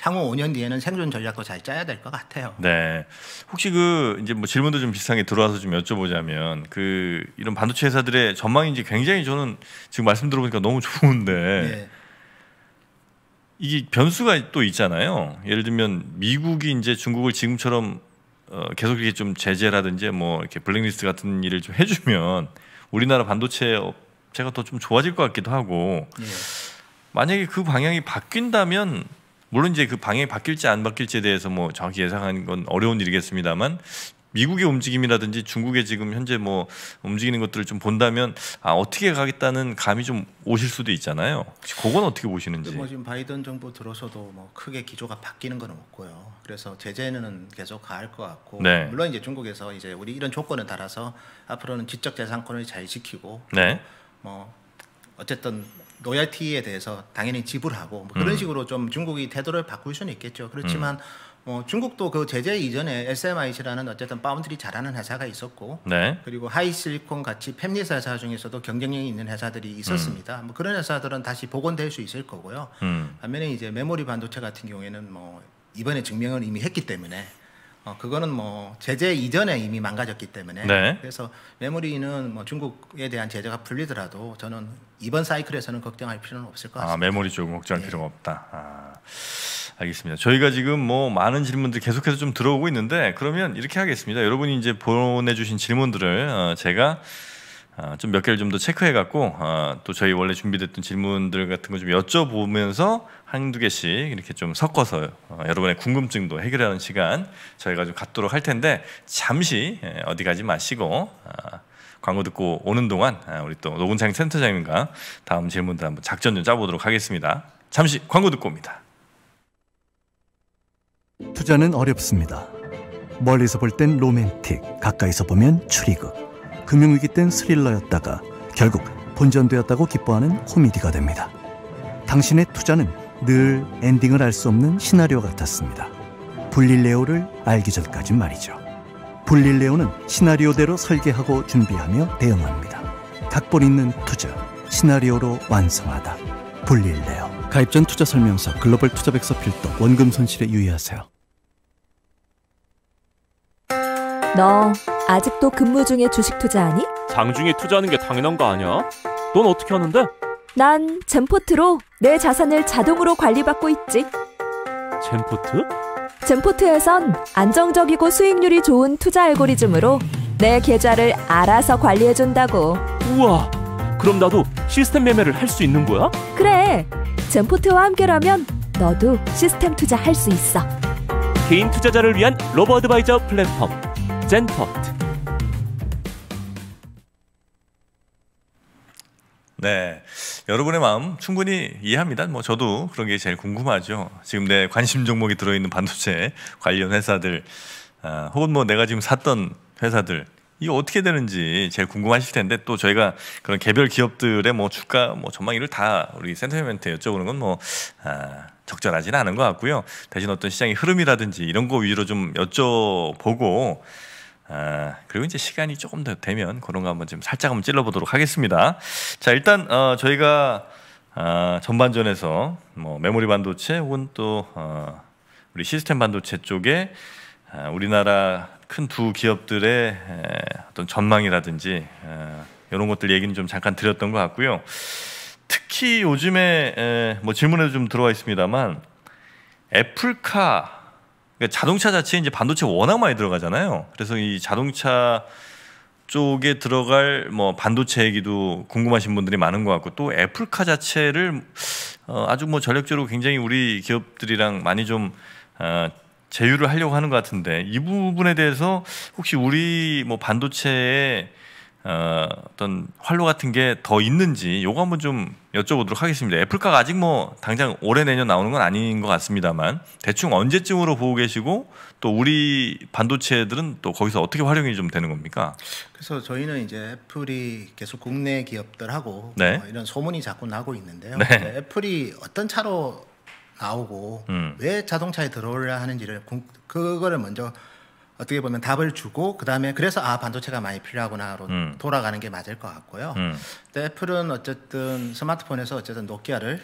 향후 5년 뒤에는 생존 전략도 잘 짜야 될 것 같아요. 네. 혹시 그 이제 뭐 질문도 좀 비슷한 게 들어와서 좀 여쭤보자면 그 이런 반도체 회사들의 전망이 이제 굉장히 저는 지금 말씀 들어보니까 너무 좋은데 네. 이게 변수가 또 있잖아요. 예를 들면 미국이 이제 중국을 지금처럼 어 계속 이렇게 좀 제재라든지 뭐 이렇게 블랙리스트 같은 일을 좀 해주면 우리나라 반도체 업체가 더 좀 좋아질 것 같기도 하고 네. 만약에 그 방향이 바뀐다면 물론 이제 그 방향이 바뀔지 안 바뀔지에 대해서 뭐 정확히 예상하는 건 어려운 일이겠습니다만 미국의 움직임이라든지 중국의 지금 현재 뭐 움직이는 것들을 좀 본다면 아 어떻게 가겠다는 감이 좀 오실 수도 있잖아요. 혹시 그건 어떻게 보시는지. 뭐 지금 바이든 정부 들어서도 뭐 크게 기조가 바뀌는 건 없고요. 그래서 제재는 계속 가할 것 같고 네. 물론 이제 중국에서 이제 우리 이런 조건을달아서 앞으로는 지적 재산권을 잘 지키고 네. 뭐 어쨌든 로열티에 대해서 당연히 지불하고 뭐 그런 음. 식으로 좀 중국이 태도를 바꿀 수는 있겠죠. 그렇지만 음. 뭐 중국도 그 제재 이전에 SMIC라는 어쨌든 파운드리 잘하는 회사가 있었고 네. 그리고 하이실리콘 같이 팹리 회사 중에서도 경쟁력이 있는 회사들이 있었습니다. 음. 뭐 그런 회사들은 다시 복원될 수 있을 거고요. 음. 반면에 이제 메모리 반도체 같은 경우에는 뭐 이번에 증명을 이미 했기 때문에 어, 그거는 뭐 제재 이전에 이미 망가졌기 때문에 네. 그래서 메모리는 뭐 중국에 대한 제재가 풀리더라도 저는 이번 사이클에서는 걱정할 필요는 없을 것 아, 같습니다. 아, 메모리 쪽은 걱정할 예. 필요가 없다. 아, 알겠습니다. 저희가 지금 뭐 많은 질문들 계속해서 좀 들어오고 있는데 그러면 이렇게 하겠습니다. 여러분이 이제 보내주신 질문들을 어, 제가 어, 좀몇 개를 좀 더 체크해갖고 어, 또 저희 원래 준비됐던 질문들 같은 거 좀 여쭤보면서 한두 개씩 이렇게 좀 섞어서 어, 여러분의 궁금증도 해결하는 시간 저희가 좀 갖도록 할 텐데 잠시 예, 어디 가지 마시고 아, 광고 듣고 오는 동안 아, 우리 또 노군창 센터장님과 다음 질문들 한번 작전 좀 짜보도록 하겠습니다. 잠시 광고 듣고 옵니다. 투자는 어렵습니다. 멀리서 볼 땐 로맨틱, 가까이서 보면 추리극. 금융위기 땐 스릴러였다가 결국 본전되었다고 기뻐하는 코미디가 됩니다. 당신의 투자는 늘 엔딩을 알 수 없는 시나리오 같았습니다. 불릴레오를 알기 전까진 말이죠. 불릴레오는 시나리오대로 설계하고 준비하며 대응합니다. 각본 있는 투자, 시나리오로 완성하다. 불릴레오. 가입 전 투자 설명서, 글로벌 투자백서 필독, 원금 손실에 유의하세요. 너 아직도 근무 중에 주식 투자하니? 장중에 투자하는 게 당연한 거 아니야? 넌 어떻게 하는데? 난 젠포트로 내 자산을 자동으로 관리받고 있지. 젠포트? 젠포트에선 안정적이고 수익률이 좋은 투자 알고리즘으로 내 계좌를 알아서 관리해준다고. 우와, 그럼 나도 시스템 매매를 할 수 있는 거야? 그래, 젠포트와 함께라면 너도 시스템 투자 할수 있어. 개인 투자자를 위한 로버 어드바이저 플랫폼 젠포트. 네. 여러분의 마음 충분히 이해합니다. 뭐 저도 그런 게 제일 궁금하죠. 지금 내 관심 종목이 들어있는 반도체 관련 회사들, 아, 혹은 뭐 내가 지금 샀던 회사들, 이 어떻게 되는지 제일 궁금하실 텐데 또 저희가 그런 개별 기업들의 뭐 주가 뭐 전망이를 다 우리 센터멘트 여쭤보는 건 뭐 아, 적절하지는 않은 것 같고요. 대신 어떤 시장의 흐름이라든지 이런 거 위주로 좀 여쭤보고 아, 그리고 이제 시간이 조금 더 되면 그런 거 한번 좀 살짝 한번 찔러보도록 하겠습니다. 자, 일단 어, 저희가 어, 전반전에서 뭐 메모리 반도체 혹은 또 어, 우리 시스템 반도체 쪽에 아, 우리나라 큰 두 기업들의 어떤 전망이라든지 이런 아, 것들 얘기는 좀 잠깐 드렸던 것 같고요. 특히 요즘에 뭐 질문에도 좀 들어와 있습니다만 애플카 그러니까 자동차 자체에 이제 반도체 워낙 많이 들어가잖아요. 그래서 이 자동차 쪽에 들어갈 뭐 반도체 얘기도 궁금하신 분들이 많은 것 같고 또 애플카 자체를 어 아주 뭐 전략적으로 굉장히 우리 기업들이랑 많이 좀 어, 제휴를 하려고 하는 것 같은데 이 부분에 대해서 혹시 우리 뭐 반도체에 어, 어떤 활로 같은 게 더 있는지 요거 한번 좀 여쭤보도록 하겠습니다. 애플카가 아직 뭐 당장 올해 내년 나오는 건 아닌 것 같습니다만 대충 언제쯤으로 보고 계시고 또 우리 반도체들은 또 거기서 어떻게 활용이 좀 되는 겁니까? 그래서 저희는 이제 애플이 계속 국내 기업들하고 네. 어, 이런 소문이 자꾸 나고 있는데요. 네. 애플이 어떤 차로 나오고 음. 왜 자동차에 들어오려 하는지를 그거를 먼저 어떻게 보면 답을 주고 그다음에 그래서 아 반도체가 많이 필요하구나로 음. 돌아가는 게 맞을 것 같고요. 음. 애플은 어쨌든 스마트폰에서 어쨌든 노키아를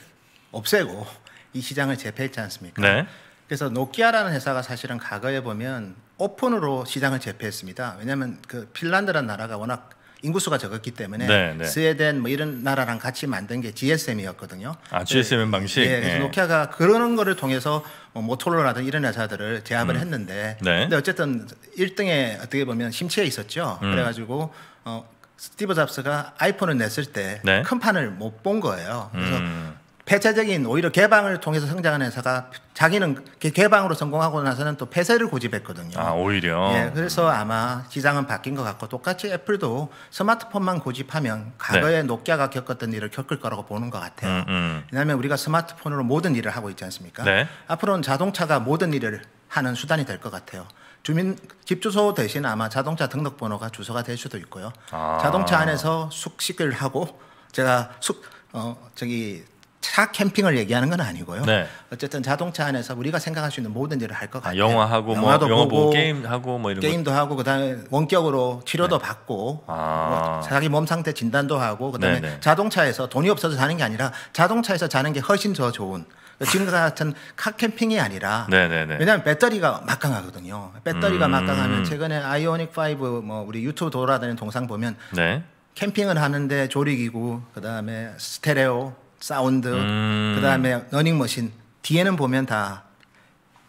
없애고 이 시장을 제패했지 않습니까? 네. 그래서 노키아라는 회사가 사실은 과거에 보면 오픈으로 시장을 제패했습니다. 왜냐하면 그 핀란드라는 나라가 워낙 인구수가 적었기 때문에 네네. 네. 스웨덴 뭐 이런 나라랑 같이 만든 게 GSM이었거든요. 아 GSM 방식. 예, 그래서 예. 노키아가 그러는 거를 통해서 뭐 모토로라든 이런 회사들을 제압을 음. 했는데, 네. 근데 어쨌든 1등에 어떻게 보면 심취해 있었죠. 음. 그래가지고 어, 스티브 잡스가 아이폰을 냈을 때큰 네? 판을 못 본 거예요. 그래서 음. 폐쇄적인 오히려 개방을 통해서 성장하는 회사가 자기는 개방으로 성공하고 나서는 또 폐쇄를 고집했거든요. 아 오히려. 예, 그래서 아마 시장은 바뀐 것 같고 똑같이 애플도 스마트폰만 고집하면 과거에 네. 노키아가 겪었던 일을 겪을 거라고 보는 것 같아요. 음, 음. 왜냐하면 우리가 스마트폰으로 모든 일을 하고 있지 않습니까? 네. 앞으로는 자동차가 모든 일을 하는 수단이 될 것 같아요. 주민 집 주소 대신 아마 자동차 등록번호가 주소가 될 수도 있고요. 아. 자동차 안에서 숙식을 하고 제가 숙어 저기 차 캠핑을 얘기하는 건 아니고요. 네. 어쨌든 자동차 안에서 우리가 생각할 수 있는 모든 일을 할 것 같아요. 아, 영화하고 뭐 영화도 뭐, 영화 보고, 게임하고 뭐 이런 게임도 거. 하고 그다음에 원격으로 치료도 네. 받고 아. 뭐 자기 몸 상태 진단도 하고 그다음에 네네. 네. 자동차에서 돈이 없어서 자는 게 아니라 자동차에서 자는 게 훨씬 더 좋은 지금 같은 카캠핑이 아니라 네네네. 네, 네. 왜냐하면 배터리가 막강하거든요. 배터리가 음. 막강하면 최근에 아이오닉 5 뭐 우리 유튜브 돌아다니는 동상 보면 네. 캠핑을 하는데 조리기구 그다음에 스테레오 사운드, 음. 그 다음에 러닝머신 뒤에는 보면 다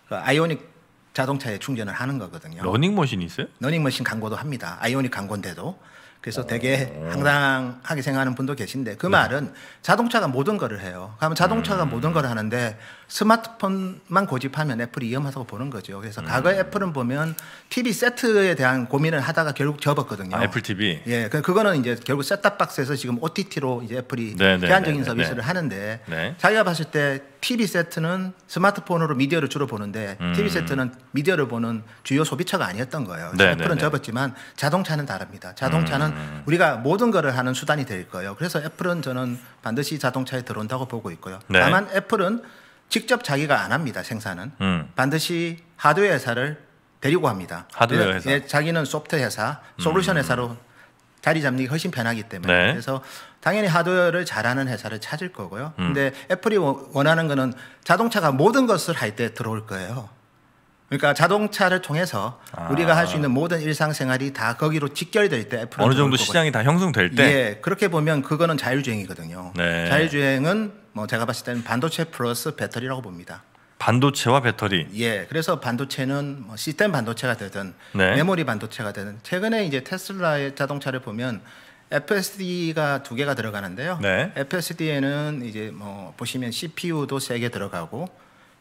그 아이오닉 자동차에 충전을 하는 거거든요. 러닝머신 있어요? 러닝머신 광고도 합니다. 아이오닉 광고인데도. 그래서 어. 되게 황당하게 생각하는 분도 계신데 그 네. 말은 자동차가 모든 거를 해요. 그러면 자동차가 음. 모든 걸 하는데 스마트폰만 고집하면 애플이 위험하다고 보는 거죠. 그래서 음. 과거 애플은 보면 TV 세트에 대한 고민을 하다가 결국 접었거든요. 아, 애플 TV. 예, 그, 그거는 이제 결국 셋탑박스에서 지금 OTT로 이제 애플이 네, 네, 제한적인 네, 서비스를 하는데 네. 자기가 봤을 때 TV 세트는 스마트폰으로 미디어를 주로 보는데 음. TV 세트는 미디어를 보는 주요 소비처가 아니었던 거예요. 애플은 접었지만 자동차는 다릅니다. 자동차는 음. 우리가 모든 거를 하는 수단이 될 거예요. 그래서 애플은 저는 반드시 자동차에 들어온다고 보고 있고요. 네. 다만 애플은 직접 자기가 안 합니다. 생산은 음. 반드시 하드웨어 회사를 데리고 합니다. 하드웨어 회사. 예, 자기는 소프트 회사, 음. 솔루션 음. 회사로 자리 잡는 게 훨씬 편하기 때문에 네. 그래서 당연히 하드웨어를 잘하는 회사를 찾을 거고요. 음. 근데 애플이 원하는 거는 자동차가 모든 것을 할 때 들어올 거예요. 그러니까 자동차를 통해서 아. 우리가 할 수 있는 모든 일상생활이 다 거기로 직결될 때 애플 어느 정도 시장이 거거다 형성될 때 예, 그렇게 보면 그거는 자율주행이거든요. 네. 자율주행은 뭐 제가 봤을 때는 반도체 플러스 배터리라고 봅니다. 반도체와 배터리. 예. 그래서 반도체는 뭐 시스템 반도체가 되든 네. 메모리 반도체가 되든 최근에 이제 테슬라의 자동차를 보면 FSD가 두 개가 들어가는데요. 네. FSD에는 이제 뭐 보시면 CPU도 세 개 들어가고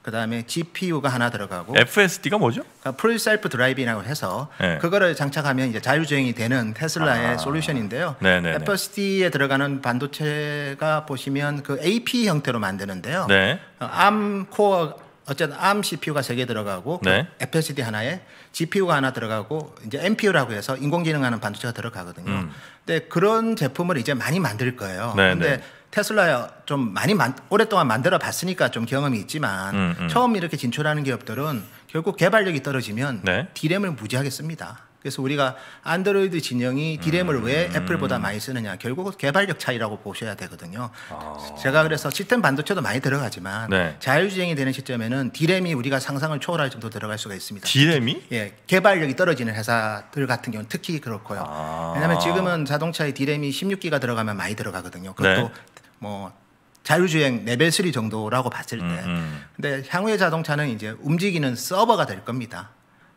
그 다음에 GPU가 하나 들어가고 FSD가 뭐죠? 풀 셀프 드라이빙이라고 해서 네. 그거를 장착하면 이제 자율주행이 되는 테슬라의 아. 솔루션인데요. 네네네. FSD에 들어가는 반도체가 보시면 그 AP 형태로 만드는데요. 네. 암 코어 어쨌든 ARM CPU가 세 개 들어가고 그 네. FSD 하나에 GPU가 하나 들어가고 이제 NPU라고 해서 인공지능하는 반도체가 들어가거든요. 음. 근데 그런 제품을 이제 많이 만들 거예요. 네 근데 네. 테슬라 좀 많이 만, 오랫동안 만들어 봤으니까 좀 경험이 있지만 음, 음. 처음 이렇게 진출하는 기업들은 결국 개발력이 떨어지면 네. 디램을 무지하게 씁니다. 그래서 우리가 안드로이드 진영이 디램을 음. 왜 애플보다 많이 쓰느냐 결국은 개발력 차이라고 보셔야 되거든요. 아. 제가 그래서 시스템 반도체도 많이 들어가지만 네. 자율주행이 되는 시점에는 디램이 우리가 상상을 초월할 정도 들어갈 수가 있습니다. 디램이? 예, 개발력이 떨어지는 회사들 같은 경우는 특히 그렇고요. 아. 왜냐하면 지금은 자동차에 디램이 16기가 들어가면 많이 들어가거든요. 그것도 네. 뭐 자율주행 레벨 3 정도라고 봤을 때 음, 음, 근데 향후의 자동차는 이제 움직이는 서버가 될 겁니다.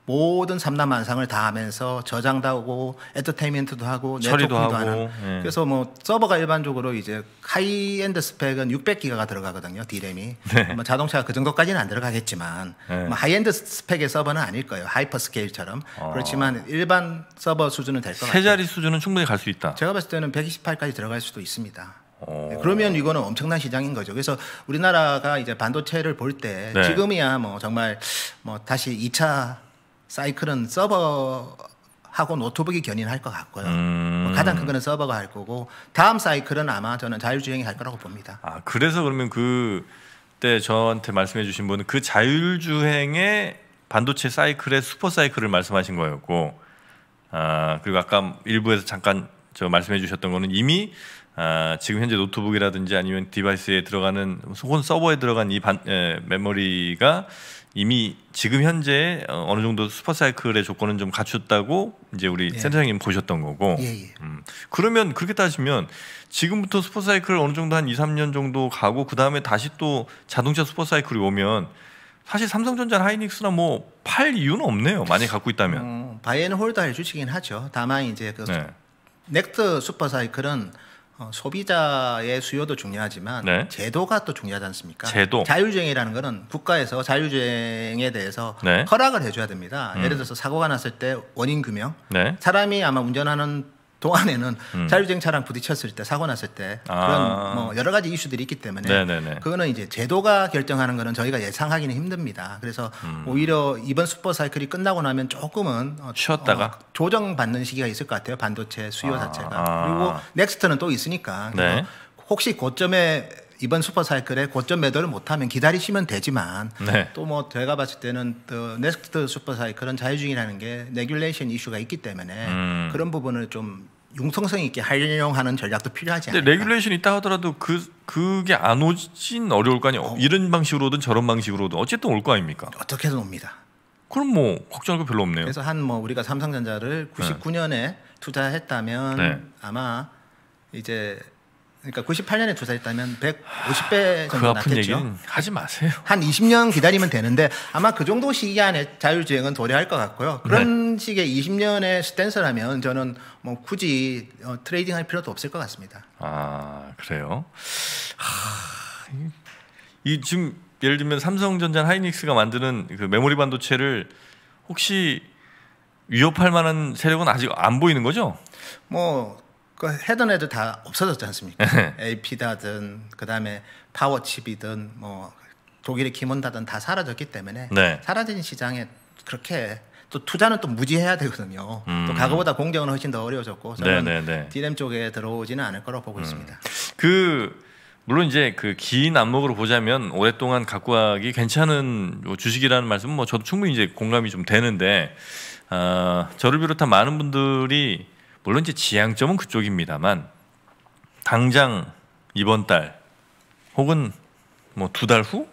모든 삼남만상을 다 하면서 저장도 하고 엔터테인먼트도 하고 처리도 하고 하는. 예. 그래서 뭐 서버가 일반적으로 이제 하이엔드 스펙은 600기가가 들어가거든요 디램이 네. 뭐 자동차가 그 정도까지는 안 들어가겠지만 네. 뭐 하이엔드 스펙의 서버는 아닐 거예요 하이퍼스케일처럼 어. 그렇지만 일반 서버 수준은 될 것 같아요 세 자리 수준은 충분히 갈 수 있다 제가 봤을 때는 128까지 들어갈 수도 있습니다 어... 그러면 이거는 엄청난 시장인 거죠. 그래서 우리나라가 이제 반도체를 볼때 네. 지금이야 뭐 정말 뭐 다시 2차 사이클은 서버 하고 노트북이 견인할 것 같고요. 뭐 음... 가장 큰 거는 서버가 할 거고 다음 사이클은 아마 저는 자율주행이 할 거라고 봅니다. 아 그래서 그러면 그때 저한테 말씀해주신 분은 그 자율주행의 반도체 사이클의 슈퍼 사이클을 말씀하신 거였고 아 그리고 아까 일부에서 잠깐 저 말씀해주셨던 거는 이미 아, 지금 현재 노트북이라든지 아니면 디바이스에 들어가는 혹은 서버에 들어간 이 반, 에, 메모리가 이미 지금 현재 어, 어느 정도 슈퍼사이클의 조건은 좀 갖췄다고 이제 우리 예. 센터장님 보셨던 거고 예, 예. 음, 그러면 그렇게 따지면 지금부터 슈퍼사이클 어느 정도 한 2, 3년 정도 가고 그 다음에 다시 또 자동차 슈퍼사이클이 오면 사실 삼성전자나 하이닉스나 뭐 팔 이유는 없네요. 많이 갖고 있다면 음, 바이앤 홀드할 주식이긴 하죠. 다만 이제 그 네. 넥트 슈퍼사이클은 어, 소비자의 수요도 중요하지만 네. 제도가 또 중요하지 않습니까? 제도. 자율주행이라는 거는 국가에서 자율주행에 대해서 네. 허락을 해줘야 됩니다. 음. 예를 들어서 사고가 났을 때 원인 규명. 네. 사람이 아마 운전하는 동안에는 음. 자율주행차랑 부딪혔을 때 사고 났을 때 아. 그런 뭐 여러 가지 이슈들이 있기 때문에 네네네. 그거는 이제 제도가 결정하는 거는 저희가 예상하기는 힘듭니다. 그래서 음. 오히려 이번 슈퍼 사이클이 끝나고 나면 조금은 어, 쉬었다가 어, 조정받는 시기가 있을 것 같아요. 반도체 수요 아. 자체가 그리고 아. 넥스트는 또 있으니까 네. 혹시 고점에 이번 슈퍼 사이클에 고점 매도를 못하면 기다리시면 되지만 네. 또뭐 제가 봤을 때는 또 넥스트 슈퍼 사이클은 자유주의라는 게 레귤레이션 이슈가 있기 때문에 음. 그런 부분을 좀 융통성 있게 활용하는 전략도 필요하지 않아요. 레귤레이션 있다 하더라도 그 그게 안 오진 어려울 거 아니에요. 어. 이런 방식으로든 저런 방식으로든 어쨌든 올 거 아닙니까? 어떻게든 옵니다. 그럼 뭐 걱정할 거 별로 없네요. 그래서 한 뭐 우리가 삼성전자를 99년에 네. 투자했다면 네. 아마 이제 그러니까 98년에 조사했다면 150배 정도 그 아픈 얘기는 하지 마세요. 한 20년 기다리면 되는데 아마 그 정도 시기 안에 자율주행은 도래할 것 같고요. 그런 네. 식의 20년의 스탠스라면 저는 뭐 굳이 어, 트레이딩 할 필요도 없을 것 같습니다. 아 그래요? 하, 이 지금 예를 들면 삼성전자 하이닉스가 만드는 그 메모리 반도체를 혹시 위협할 만한 세력은 아직 안 보이는 거죠? 뭐그 해던 애들 다 없어졌지 않습니까? 네. AP다든 그다음에 파워칩이든 뭐 독일의 김원다든 다 사라졌기 때문에 네. 사라진 시장에 그렇게 또 투자는 또 무지해야 되거든요. 음. 또 과거보다 공정은 훨씬 더 어려워졌고 저는 네네 네, DRAM 쪽에 들어오지는 않을 거라고 보고 음. 있습니다. 그 물론 이제 그 긴 안목으로 보자면 오랫동안 갖고 가기 괜찮은 주식이라는 말씀은 뭐 저도 충분히 이제 공감이 좀 되는데 어, 저를 비롯한 많은 분들이 물론 이제 지향점은 그쪽입니다만 당장 이번 달 혹은 뭐 두 달 후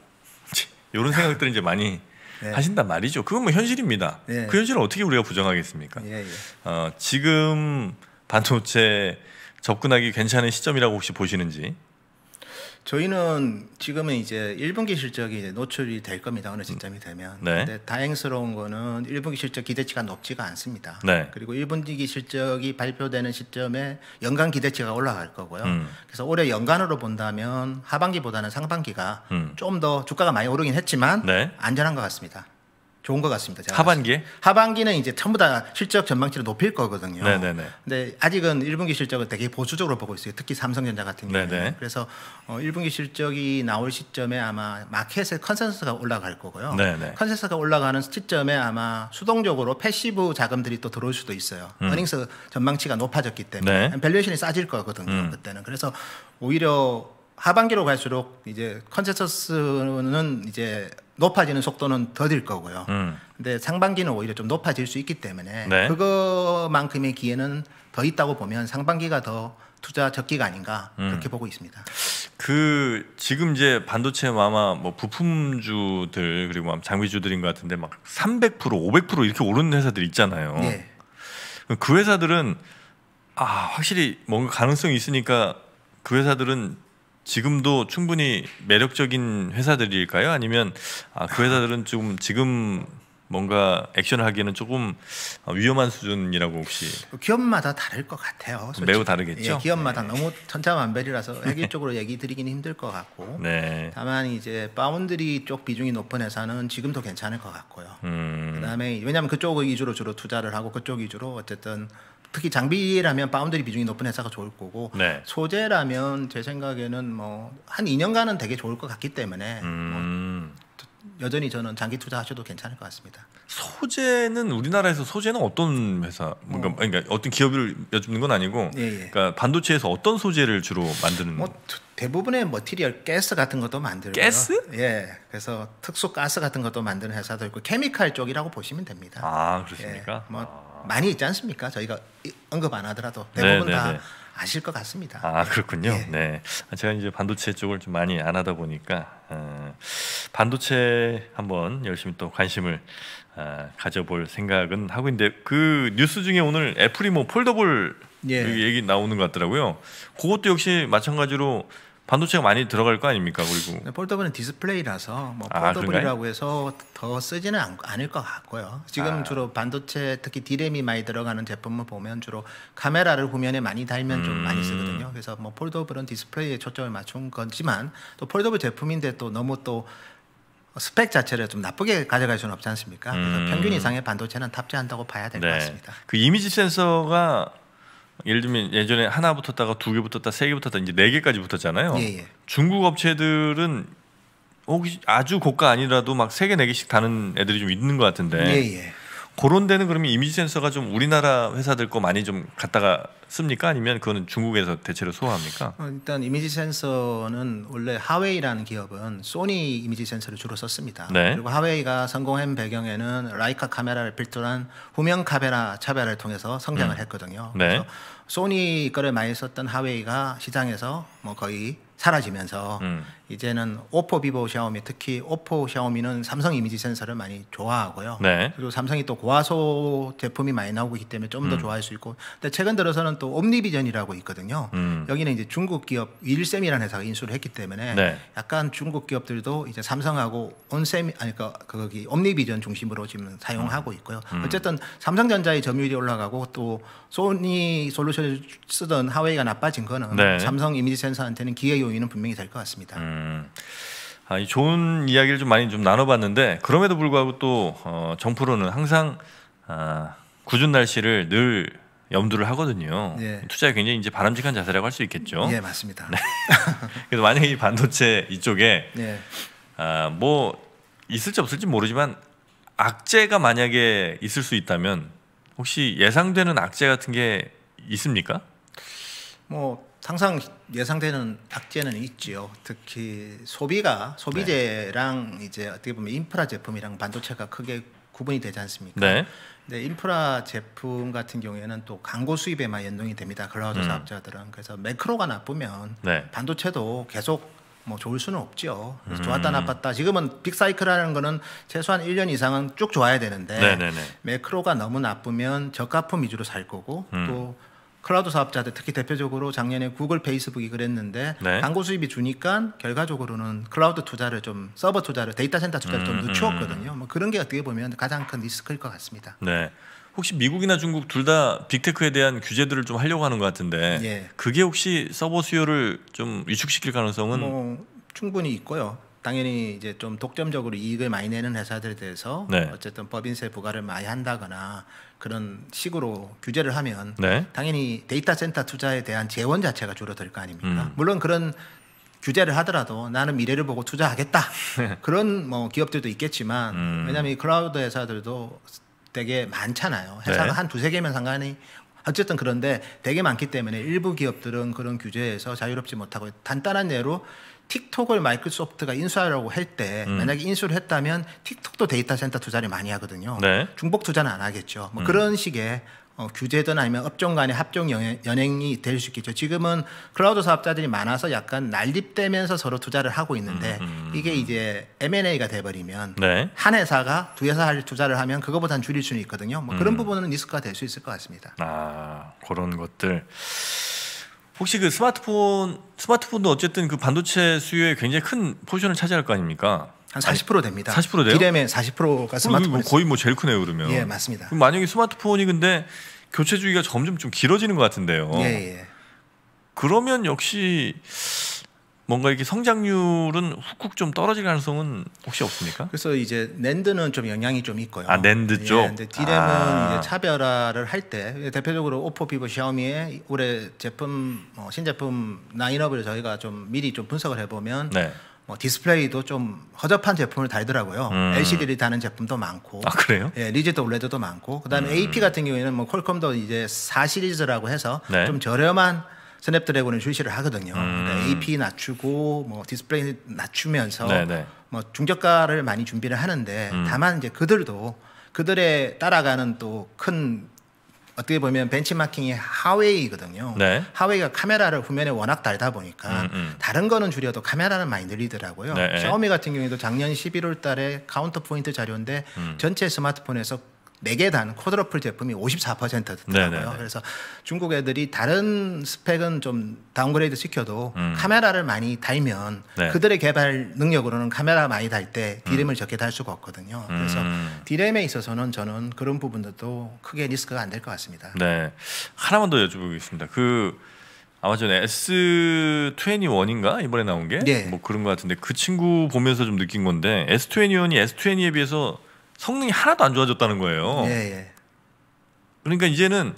이런 생각들을 이제 많이 <laughs> 네. 하신단 말이죠. 그건 뭐 현실입니다. 네. 그 현실을 어떻게 우리가 부정하겠습니까? 예, 예. 어, 지금 반도체 접근하기 괜찮은 시점이라고 혹시 보시는지 저희는 지금은 이제 1분기 실적이 노출이 될 겁니다. 어느 시점이 되면. 네. 근데 다행스러운 거는 1분기 실적 기대치가 높지가 않습니다. 네. 그리고 1분기 실적이 발표되는 시점에 연간 기대치가 올라갈 거고요. 음. 그래서 올해 연간으로 본다면 하반기보다는 상반기가 음. 좀더 주가가 많이 오르긴 했지만 네. 안전한 것 같습니다. 좋은 것 같습니다. 하반기에? 하반기는 이제 전부 다 실적 전망치를 높일 거거든요. 네네네. 근데 아직은 1분기 실적을 되게 보수적으로 보고 있어요. 특히 삼성전자 같은 경우는. 그래서 어 1분기 실적이 나올 시점에 아마 마켓의 컨센서스가 올라갈 거고요. 네네. 컨센서스가 올라가는 시점에 아마 수동적으로 패시브 자금들이 또 들어올 수도 있어요. 음. 어닝스 전망치가 높아졌기 때문에 밸류에이션이 네. 싸질 거거든요. 음. 그때는. 그래서 오히려 하반기로 갈수록 이제 컨센서스는 이제 높아지는 속도는 더딜 거고요. 음. 근데 상반기는 오히려 좀 높아질 수 있기 때문에 네. 그거만큼의 기회는 더 있다고 보면 상반기가 더 투자 적기가 아닌가 음. 그렇게 보고 있습니다. 그 지금 이제 반도체 뭐 아마 뭐 부품주들 그리고 장비주들인 것 같은데 막 300% 500% 이렇게 오르는 회사들 있잖아요. 네. 그 회사들은 아 확실히 뭔가 가능성이 있으니까 그 회사들은 지금도 충분히 매력적인 회사들일까요? 아니면 아, 그 회사들은 좀 지금 뭔가 액션을 하기에는 조금 어, 위험한 수준이라고 혹시 기업마다 다를 것 같아요. 솔직히. 매우 다르겠죠. 예, 기업마다 네. 너무 천차만별이라서 획일적으로 <laughs> 얘기 드리기는 힘들 것 같고. 네. 다만 이제 바운드리 쪽 비중이 높은 회사는 지금도 괜찮을 것 같고요. 음. 그다음에 왜냐하면 그쪽 위주로 주로 투자를 하고 그쪽 위주로 어쨌든 특히 장비라면 바운드리 비중이 높은 회사가 좋을 거고 네. 소재라면 제 생각에는 뭐 한 2년간은 되게 좋을 것 같기 때문에 뭐 음. 뭐 여전히 저는 장기 투자하셔도 괜찮을 것 같습니다. 소재는 우리나라에서 소재는 어떤 회사 뭔가 어. 그러니까 어떤 기업을 여쭙는 건 아니고 예, 예. 그러니까 반도체에서 어떤 소재를 주로 만드는 뭐 대부분의 머티리얼 가스 같은 것도 만들고요. 가스? 예. 그래서 특수 가스 같은 것도 만드는 회사도 있고 케미칼 쪽이라고 보시면 됩니다. 아, 그렇습니까? 예. 뭐 아. 많이 있지 않습니까? 저희가 언급 안 하더라도 네, 대부분 네네네. 다 네. 아실 것 같습니다. 아 예. 그렇군요. 예. 네, 제가 이제 반도체 쪽을 좀 많이 안 하다 보니까 어, 반도체 한번 열심히 또 관심을 어, 가져볼 생각은 하고 있는데 그 뉴스 중에 오늘 애플이 뭐 폴더블 예. 얘기 나오는 것 같더라고요. 그것도 역시 마찬가지로 반도체가 많이 들어갈 거 아닙니까? 그리고 네, 폴더블은 디스플레이라서 뭐 아, 폴더블이라고 아, 해서 더 쓰지는 않, 않을 것 같고요. 지금 아. 주로 반도체 특히 디램이 많이 들어가는 제품을 보면 주로 카메라를 후면에 많이 달면 음. 좀 많이 음. 쓰거든요. 그래서 뭐 폴더블은 디스플레이에 초점을 맞춘 거지만 또 폴더블 제품인데 또 너무 또 스펙 자체를 좀 나쁘게 가져갈 수는 없지 않습니까? 음. 평균 이상의 반도체는 탑재한다고 봐야 될것 네. 같습니다. 그 이미지 센서가 예를 들면 예전에 하나 붙었다가 두 개 붙었다 세 개 붙었다 이제 네 개까지 붙었잖아요. 예, 예. 중국 업체들은 혹시 아주 고가 아니라도 막 세 개 네 개씩 다는 애들이 좀 있는 것 같은데. 예, 예. 그런 데는 그러면 이미지 센서가 좀 우리나라 회사들 거 많이 좀 갖다가 씁니까? 아니면 그거는 중국에서 대체로 소화합니까? 어, 일단 이미지 센서는 원래 하웨이라는 기업은 소니 이미지 센서를 주로 썼습니다. 네. 그리고 하웨이가 성공한 배경에는 라이카 카메라를 필두한 후면 카메라 차별화 통해서 성장을 음. 했거든요. 네. 그래서 소니 거를 많이 썼던 하웨이가 시장에서 뭐 거의 사라지면서 음. 이제는 오포, 비보, 샤오미 특히 오포, 샤오미는 삼성 이미지 센서를 많이 좋아하고요. 네. 그리고 삼성이 또 고화소 제품이 많이 나오고 있기 때문에 좀더 음. 좋아할 수 있고. 근데 최근 들어서는 또 옴니비전이라고 있거든요. 음. 여기는 이제 중국 기업 윌셈이라는 회사가 인수를 했기 때문에 네. 약간 중국 기업들도 이제 삼성하고 온셈 아니 그니까 그, 거기 옴니비전 중심으로 지금 사용하고 음. 있고요. 음. 어쨌든 삼성전자의 점유율이 올라가고 또 소니 솔루션을 쓰던 하웨이가 나빠진 거는 네. 삼성 이미지 센서한테는 기회 요인은 분명히 될 것 같습니다. 음. 음, 아, 좋은 이야기를 좀 많이 좀 나눠봤는데 그럼에도 불구하고 또 어, 정프로는 항상 아, 궂은 날씨를 늘 염두를 하거든요. 예. 투자에 굉장히 이제 바람직한 자세라고 할 수 있겠죠. 예, 맞습니다. 네. <laughs> 그래서 만약에 이 반도체 이쪽에 예. 아, 뭐 있을지 없을지 모르지만 악재가 만약에 있을 수 있다면 혹시 예상되는 악재 같은 게 있습니까? 뭐 항상 예상되는 악재는 있지요. 특히 소비가 소비재랑 네. 이제 어떻게 보면 인프라 제품이랑 반도체가 크게 구분이 되지 않습니까? 네. 근 인프라 제품 같은 경우에는 또 광고 수입에만 연동이 됩니다. 클라우드 음. 사업자들은 그래서 매크로가 나쁘면 네. 반도체도 계속 뭐 좋을 수는 없죠. 음. 좋았다 나빴다. 지금은 빅사이클이라는 거는 최소한 1년 이상은 쭉 좋아야 되는데 네네네. 네, 네. 매크로가 너무 나쁘면 저가품 위주로 살 거고 음. 또 클라우드 사업자들 특히 대표적으로 작년에 구글, 페이스북이 그랬는데 네. 광고 수입이 주니까 결과적으로는 클라우드 투자를 좀 서버 투자를 데이터 센터 투자를 음, 좀 음, 음. 늦추었거든요. 음. 뭐 그런 게 어떻게 보면 가장 큰 리스크일 것 같습니다. 네. 혹시 미국이나 중국 둘 다 빅테크에 대한 규제들을 좀 하려고 하는 것 같은데 예. 그게 혹시 서버 수요를 좀 위축시킬 가능성은 뭐, 충분히 있고요. 당연히 이제 좀 독점적으로 이익을 많이 내는 회사들에 대해서 네. 어쨌든 법인세 부과를 많이 한다거나 그런 식으로 규제를 하면 네. 당연히 데이터 센터 투자에 대한 재원 자체가 줄어들 거 아닙니까? 음. 물론 그런 규제를 하더라도 나는 미래를 보고 투자하겠다 <laughs> 네. 그런 뭐 기업들도 있겠지만 음. 왜냐하면 이 클라우드 회사들도 되게 많잖아요. 네. 회사가 네. 한두세 개면 상관이 어쨌든 그런데 되게 많기 때문에 일부 기업들은 그런 규제에서 자유롭지 못하고 단단한 예로 틱톡을 마이크로소프트가 인수하려고 할때 음. 만약에 인수를 했다면 틱톡도 데이터 센터 투자를 많이 하거든요. 네. 중복 투자는 안 하겠죠. 뭐 음. 그런 식의 어, 규제든 아니면 업종 간의 합종 연행, 이될 수 있겠죠. 지금은 클라우드 사업자들이 많아서 약간 난립되면서 서로 투자를 하고 있는데 음. 음. 이게 이제 M&A가 돼버리면 네. 한 회사가 두 회사를 투자를 하면 그것보다는 줄일 수는 있거든요. 뭐 그런 음. 부분은 리스크가 될 수 있을 것 같습니다. 아 그런 것들. 혹시 그 스마트폰 스마트폰도 어쨌든 그 반도체 수요에 굉장히 큰 포션을 차지할 거 아닙니까? 한 40% 됩니다. 40% 돼요? DRAM의 40%가 스마트폰. 거의 뭐 제일 크네요, 그러면. 예, 맞습니다. 만약에 스마트폰이 근데 교체 주기가 점점 좀 길어지는 것 같은데요. 예, 예. 그러면 역시 뭔가 이렇게 성장률은 훅훅 좀 떨어질 가능성은 혹시 없습니까? 그래서 이제 낸드는 좀 영향이 좀 있고요. 아 낸드 예, 쪽. 예, 근데 디램은 아. 이제 차별화를 할 때 대표적으로 오포 피부 샤오미의 올해 제품 어, 신제품 라인업을 저희가 좀 미리 좀 분석을 해보면. 네. 뭐 디스플레이도 좀 허접한 제품을 달더라고요. 음. LCD를 다는 제품도 많고. 아 그래요? 예, 리지도 올레드도 많고. 그다음에 음. AP 같은 경우에는 뭐 퀄컴도 이제 4 시리즈라고 해서 네. 좀 저렴한 스냅드래곤을 출시를 하거든요. 음. 그러니까 AP 낮추고 뭐 디스플레이 낮추면서 네네. 네. 뭐 중저가를 많이 준비를 하는데 음. 다만 이제 그들도 그들에 따라가는 또 큰 어떻게 보면 벤치마킹이 하웨이거든요. 네. 하웨이가 카메라를 후면에 워낙 달다 보니까 음음. 음. 다른 거는 줄여도 카메라는 많이 늘리더라고요. 네. 네. 샤오미 같은 경우에도 작년 11월 달에 카운터 포인트 자료인데 음. 전체 스마트폰에서 4개 단 쿼드러플 제품이 54%더라고요. 그래서 중국 애들이 다른 스펙은 좀 다운그레이드 시켜도 음. 카메라를 많이 달면 네. 그들의 개발 능력으로는 카메라 많이 달 때 디램을 음. 적게 달 수가 없거든요. 음. 그래서 디램에 있어서는 저는 그런 부분들도 크게 리스크가 안 될 것 같습니다. 네. 하나만 더 여쭤보겠습니다. 그 아마존 S21인가 이번에 나온 게뭐 네. 뭐 그런 것 같은데 그 친구 보면서 좀 느낀 건데 S21이 S20에 비해서 성능이 하나도 안 좋아졌다는 거예요. 예, 예. 그러니까 이제는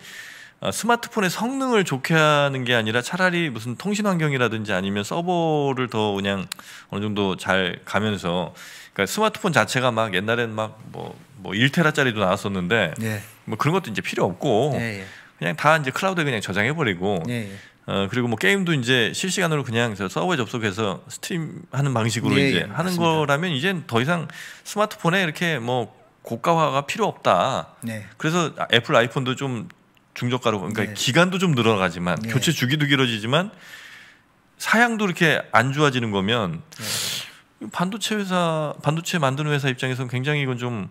아, 스마트폰의 성능을 좋게 하는 게 아니라 차라리 무슨 통신 환경이라든지 아니면 서버를 더 그냥 어느 정도 잘 가면서 그러니까 스마트폰 자체가 막 옛날에는 막뭐 뭐 1테라짜리도 뭐 나왔었는데 예. 뭐 그런 것도 이제 필요 없고 예예. 예. 그냥 다 이제 클라우드에 그냥 저장해 버리고 예. 예. 어, 그리고 뭐 게임도 이제 실시간으로 그냥 서버에 접속해서 스트림하는 방식으로 네, 예, 이제 하는 맞습니다. 거라면 이젠 더 이상 스마트폰에 이렇게 뭐 고가화가 필요 없다. 네. 그래서 아, 애플 아이폰도 좀 중저가로 그러니까 네. 기간도 좀 늘어가지만 네. 교체 주기도 길어지지만 사양도 이렇게 안 좋아지는 거면 네. 반도체 회사 반도체 만드는 회사 입장에서는 굉장히 이건 좀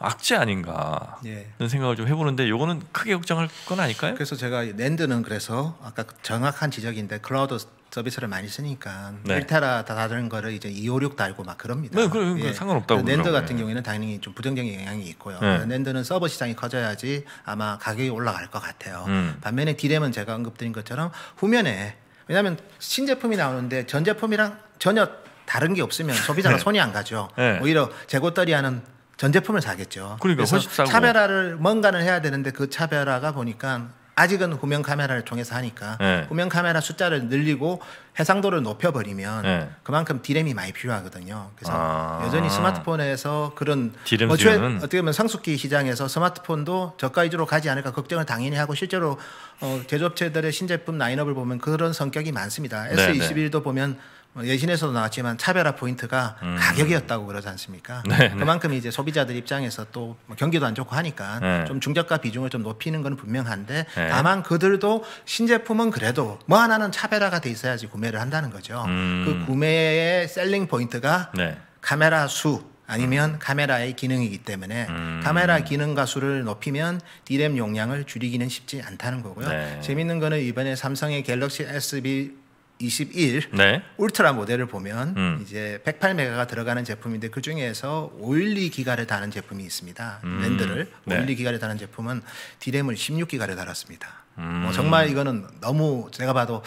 악재 아닌가 예. 런 생각을 좀 해보는데 요거는 크게 걱정할 건 아닐까요? 그래서 제가 랜드는 그래서 아까 정확한 지적인데 클라우드 서비스를 많이 쓰니까 네. 1테라 다른 다 거를 이제 256 달고 막 그럽니다. 네, 그럼 예. 상관없다고. 랜드 같은 경우에는 당연히 좀 부정적인 영향이 있고요. 네. 랜드는 서버 시장이 커져야지 아마 가격이 올라갈 것 같아요. 음. 반면에 디램은 제가 언급드린 것처럼 후면에 왜냐하면 신제품이 나오는데 전제품이랑 전혀 다른 게 없으면 소비자가 네. 손이 안 가죠. 네. 오히려 재고떨이 하는 전제품을 사겠죠. 그러니까 그래서 차별화를 뭔가는 해야 되는데 그 차별화가 보니까 아직은 후면 카메라를 통해서 하니까 네. 후면 카메라 숫자를 늘리고 해상도를 높여버리면 네. 그만큼 디램이 많이 필요하거든요. 그래서 아~ 여전히 스마트폰에서 그런 어째, 어떻게 보면 상속기 시장에서 스마트폰도 저가 위주로 가지 않을까 걱정을 당연히 하고 실제로 어, 제조업체들의 신제품 라인업을 보면 그런 성격이 많습니다. S21도 보면 뭐 예신에서도 나왔지만 차별화 포인트가 음. 가격이었다고 그러지 않습니까? 네, 네. 그만큼 이제 소비자들 입장에서 또 뭐 경기도 안 좋고 하니까 네. 좀 중저가 비중을 좀 높이는 건 분명한데 네. 다만 그들도 신제품은 그래도 뭐 하나는 차별화가 돼 있어야지 구매를 한다는 거죠. 음. 그 구매의 셀링 포인트가 네. 카메라 수 아니면 음. 카메라의 기능이기 때문에 음. 카메라 기능과 수를 높이면 디램 용량을 줄이기는 쉽지 않다는 거고요. 네. 재밌는 거는 이번에 삼성의 갤럭시 SB 21 네. 울트라 모델을 보면 음. 이제 108메가가 들어가는 제품인데 그 중에서 512 기가를 다는 제품이 있습니다. 음. 랜드를 512 네. 기가를 다는 제품은 디램을 16기가를 달았습니다. 뭐 음. 뭐 정말 이거는 너무 제가 봐도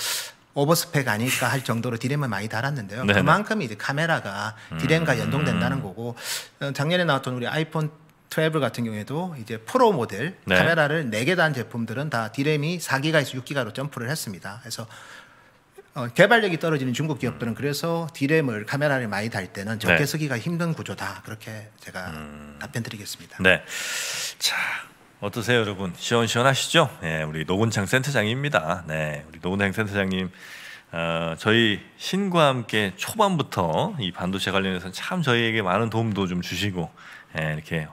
오버스펙 아닐까 할 정도로 디램을 많이 달았는데요. 네네. 네. 그만큼 이제 카메라가 디램과 음. 연동된다는 거고 어, 작년에 나왔던 우리 아이폰 12 같은 경우에도 이제 프로 모델 네. 카메라를 4개 단 제품들은 다 디램이 4기가에서 6기가로 점프를 했습니다. 그래서 어, 개발력이 떨어지는 중국 기업들은 그래서 디램을 카메라를 많이 달 때는 적개쓰기가 네. 힘든 구조다 그렇게 제가 음... 답변드리겠습니다. 네, 자 어떠세요 여러분 시원시원하시죠? 네, 우리 노곤창 센터장입니다. 네, 우리 노곤창 센터장님 어, 저희 신과 함께 초반부터 이 반도체 관련해서 참 저희에게 많은 도움도 좀 주시고 네, 이렇게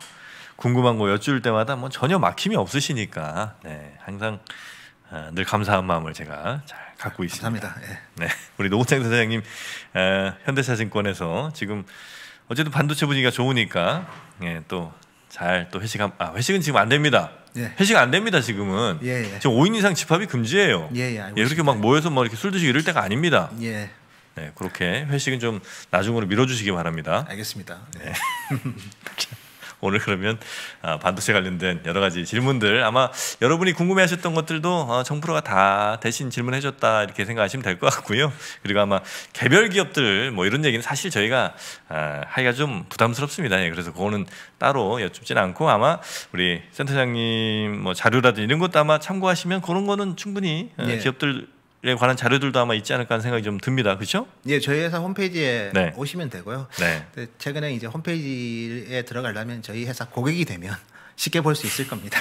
궁금한 거 여쭐 때마다 뭐 전혀 막힘이 없으시니까 네, 항상 어, 늘 감사한 마음을 제가 잘 갖고 있습니다. 감사합니다. 예. 네. 우리 노고창 사장님 어, 아, 현대차증권에서 지금 어쨌든 반도체 분위기가 좋으니까 예, 또잘 또 회식 아 회식은 지금 안 됩니다. 예. 회식 안 됩니다 지금은 예, 예. 지금 5인 이상 집합이 금지예요. 예, 예, 예 이렇게 막 모여서 막 이렇게 술 드시고 이럴 때가 아닙니다. 예. 네, 그렇게 회식은 좀 나중으로 미뤄주시기 바랍니다. 알겠습니다. 네. 예. <laughs> 오늘 그러면 아, 반도체 관련된 여러 가지 질문들 아마 여러분이 궁금해하셨던 것들도 어, 정프로가 다 대신 질문해줬다 이렇게 생각하시면 될 것 같고요. 그리고 아마 개별 기업들 뭐 이런 얘기는 사실 저희가 아, 하기가 좀 부담스럽습니다. 예, 그래서 그거는 따로 여쭙진 않고 아마 우리 센터장님 뭐 자료라든지 이런 것도 아마 참고하시면 그런 거는 충분히 네. 기업들 예, 관한 자료들도 아마 있지 않을까 하는 생각이 좀 듭니다. 그렇죠? 예, 저희 회사 홈페이지에 네. 오시면 되고요. 네. 최근에 이제 홈페이지에 들어가려면 저희 회사 고객이 되면 <laughs> 쉽게 볼 수 있을 겁니다.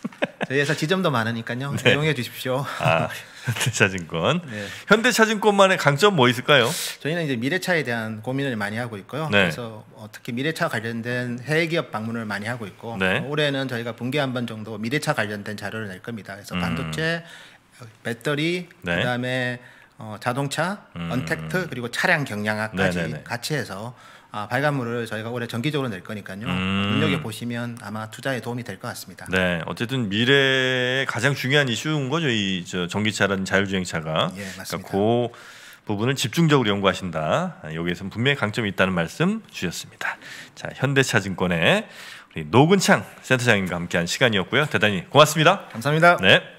<laughs> 저희 회사 지점도 많으니까요. 네. 이용해 주십시오. 아, 현대차증권. 네. 현대차증권만의 강점 뭐 있을까요? 저희는 이제 미래차에 대한 고민을 많이 하고 있고요. 네. 그래서 어, 특히 미래차 관련된 해외 기업 방문을 많이 하고 있고 네. 올해는 저희가 분기 한 번 정도 미래차 관련된 자료를 낼 겁니다. 그래서 음. 반도체, 음. 배터리 네. 그다음에 어, 자동차, 음. 언택트 그리고 차량 경량학까지 네네네. 네. 같이 해서 아, 발간물을 저희가 올해 정기적으로 낼 거니까요. 음. 눈여겨 보시면 아마 투자에 도움이 될 것 같습니다. 네, 어쨌든 미래의 가장 중요한 이슈인 거죠. 이 전기차라는 자율주행차가. 예, 그러니까 맞습니다. 그러니까 그 부분을 집중적으로 연구하신다. 여기에서는 분명히 강점이 있다는 말씀 주셨습니다. 자, 현대차증권의 우리 노근창 센터장님과 함께한 시간이었고요. 대단히 고맙습니다. 감사합니다. 네.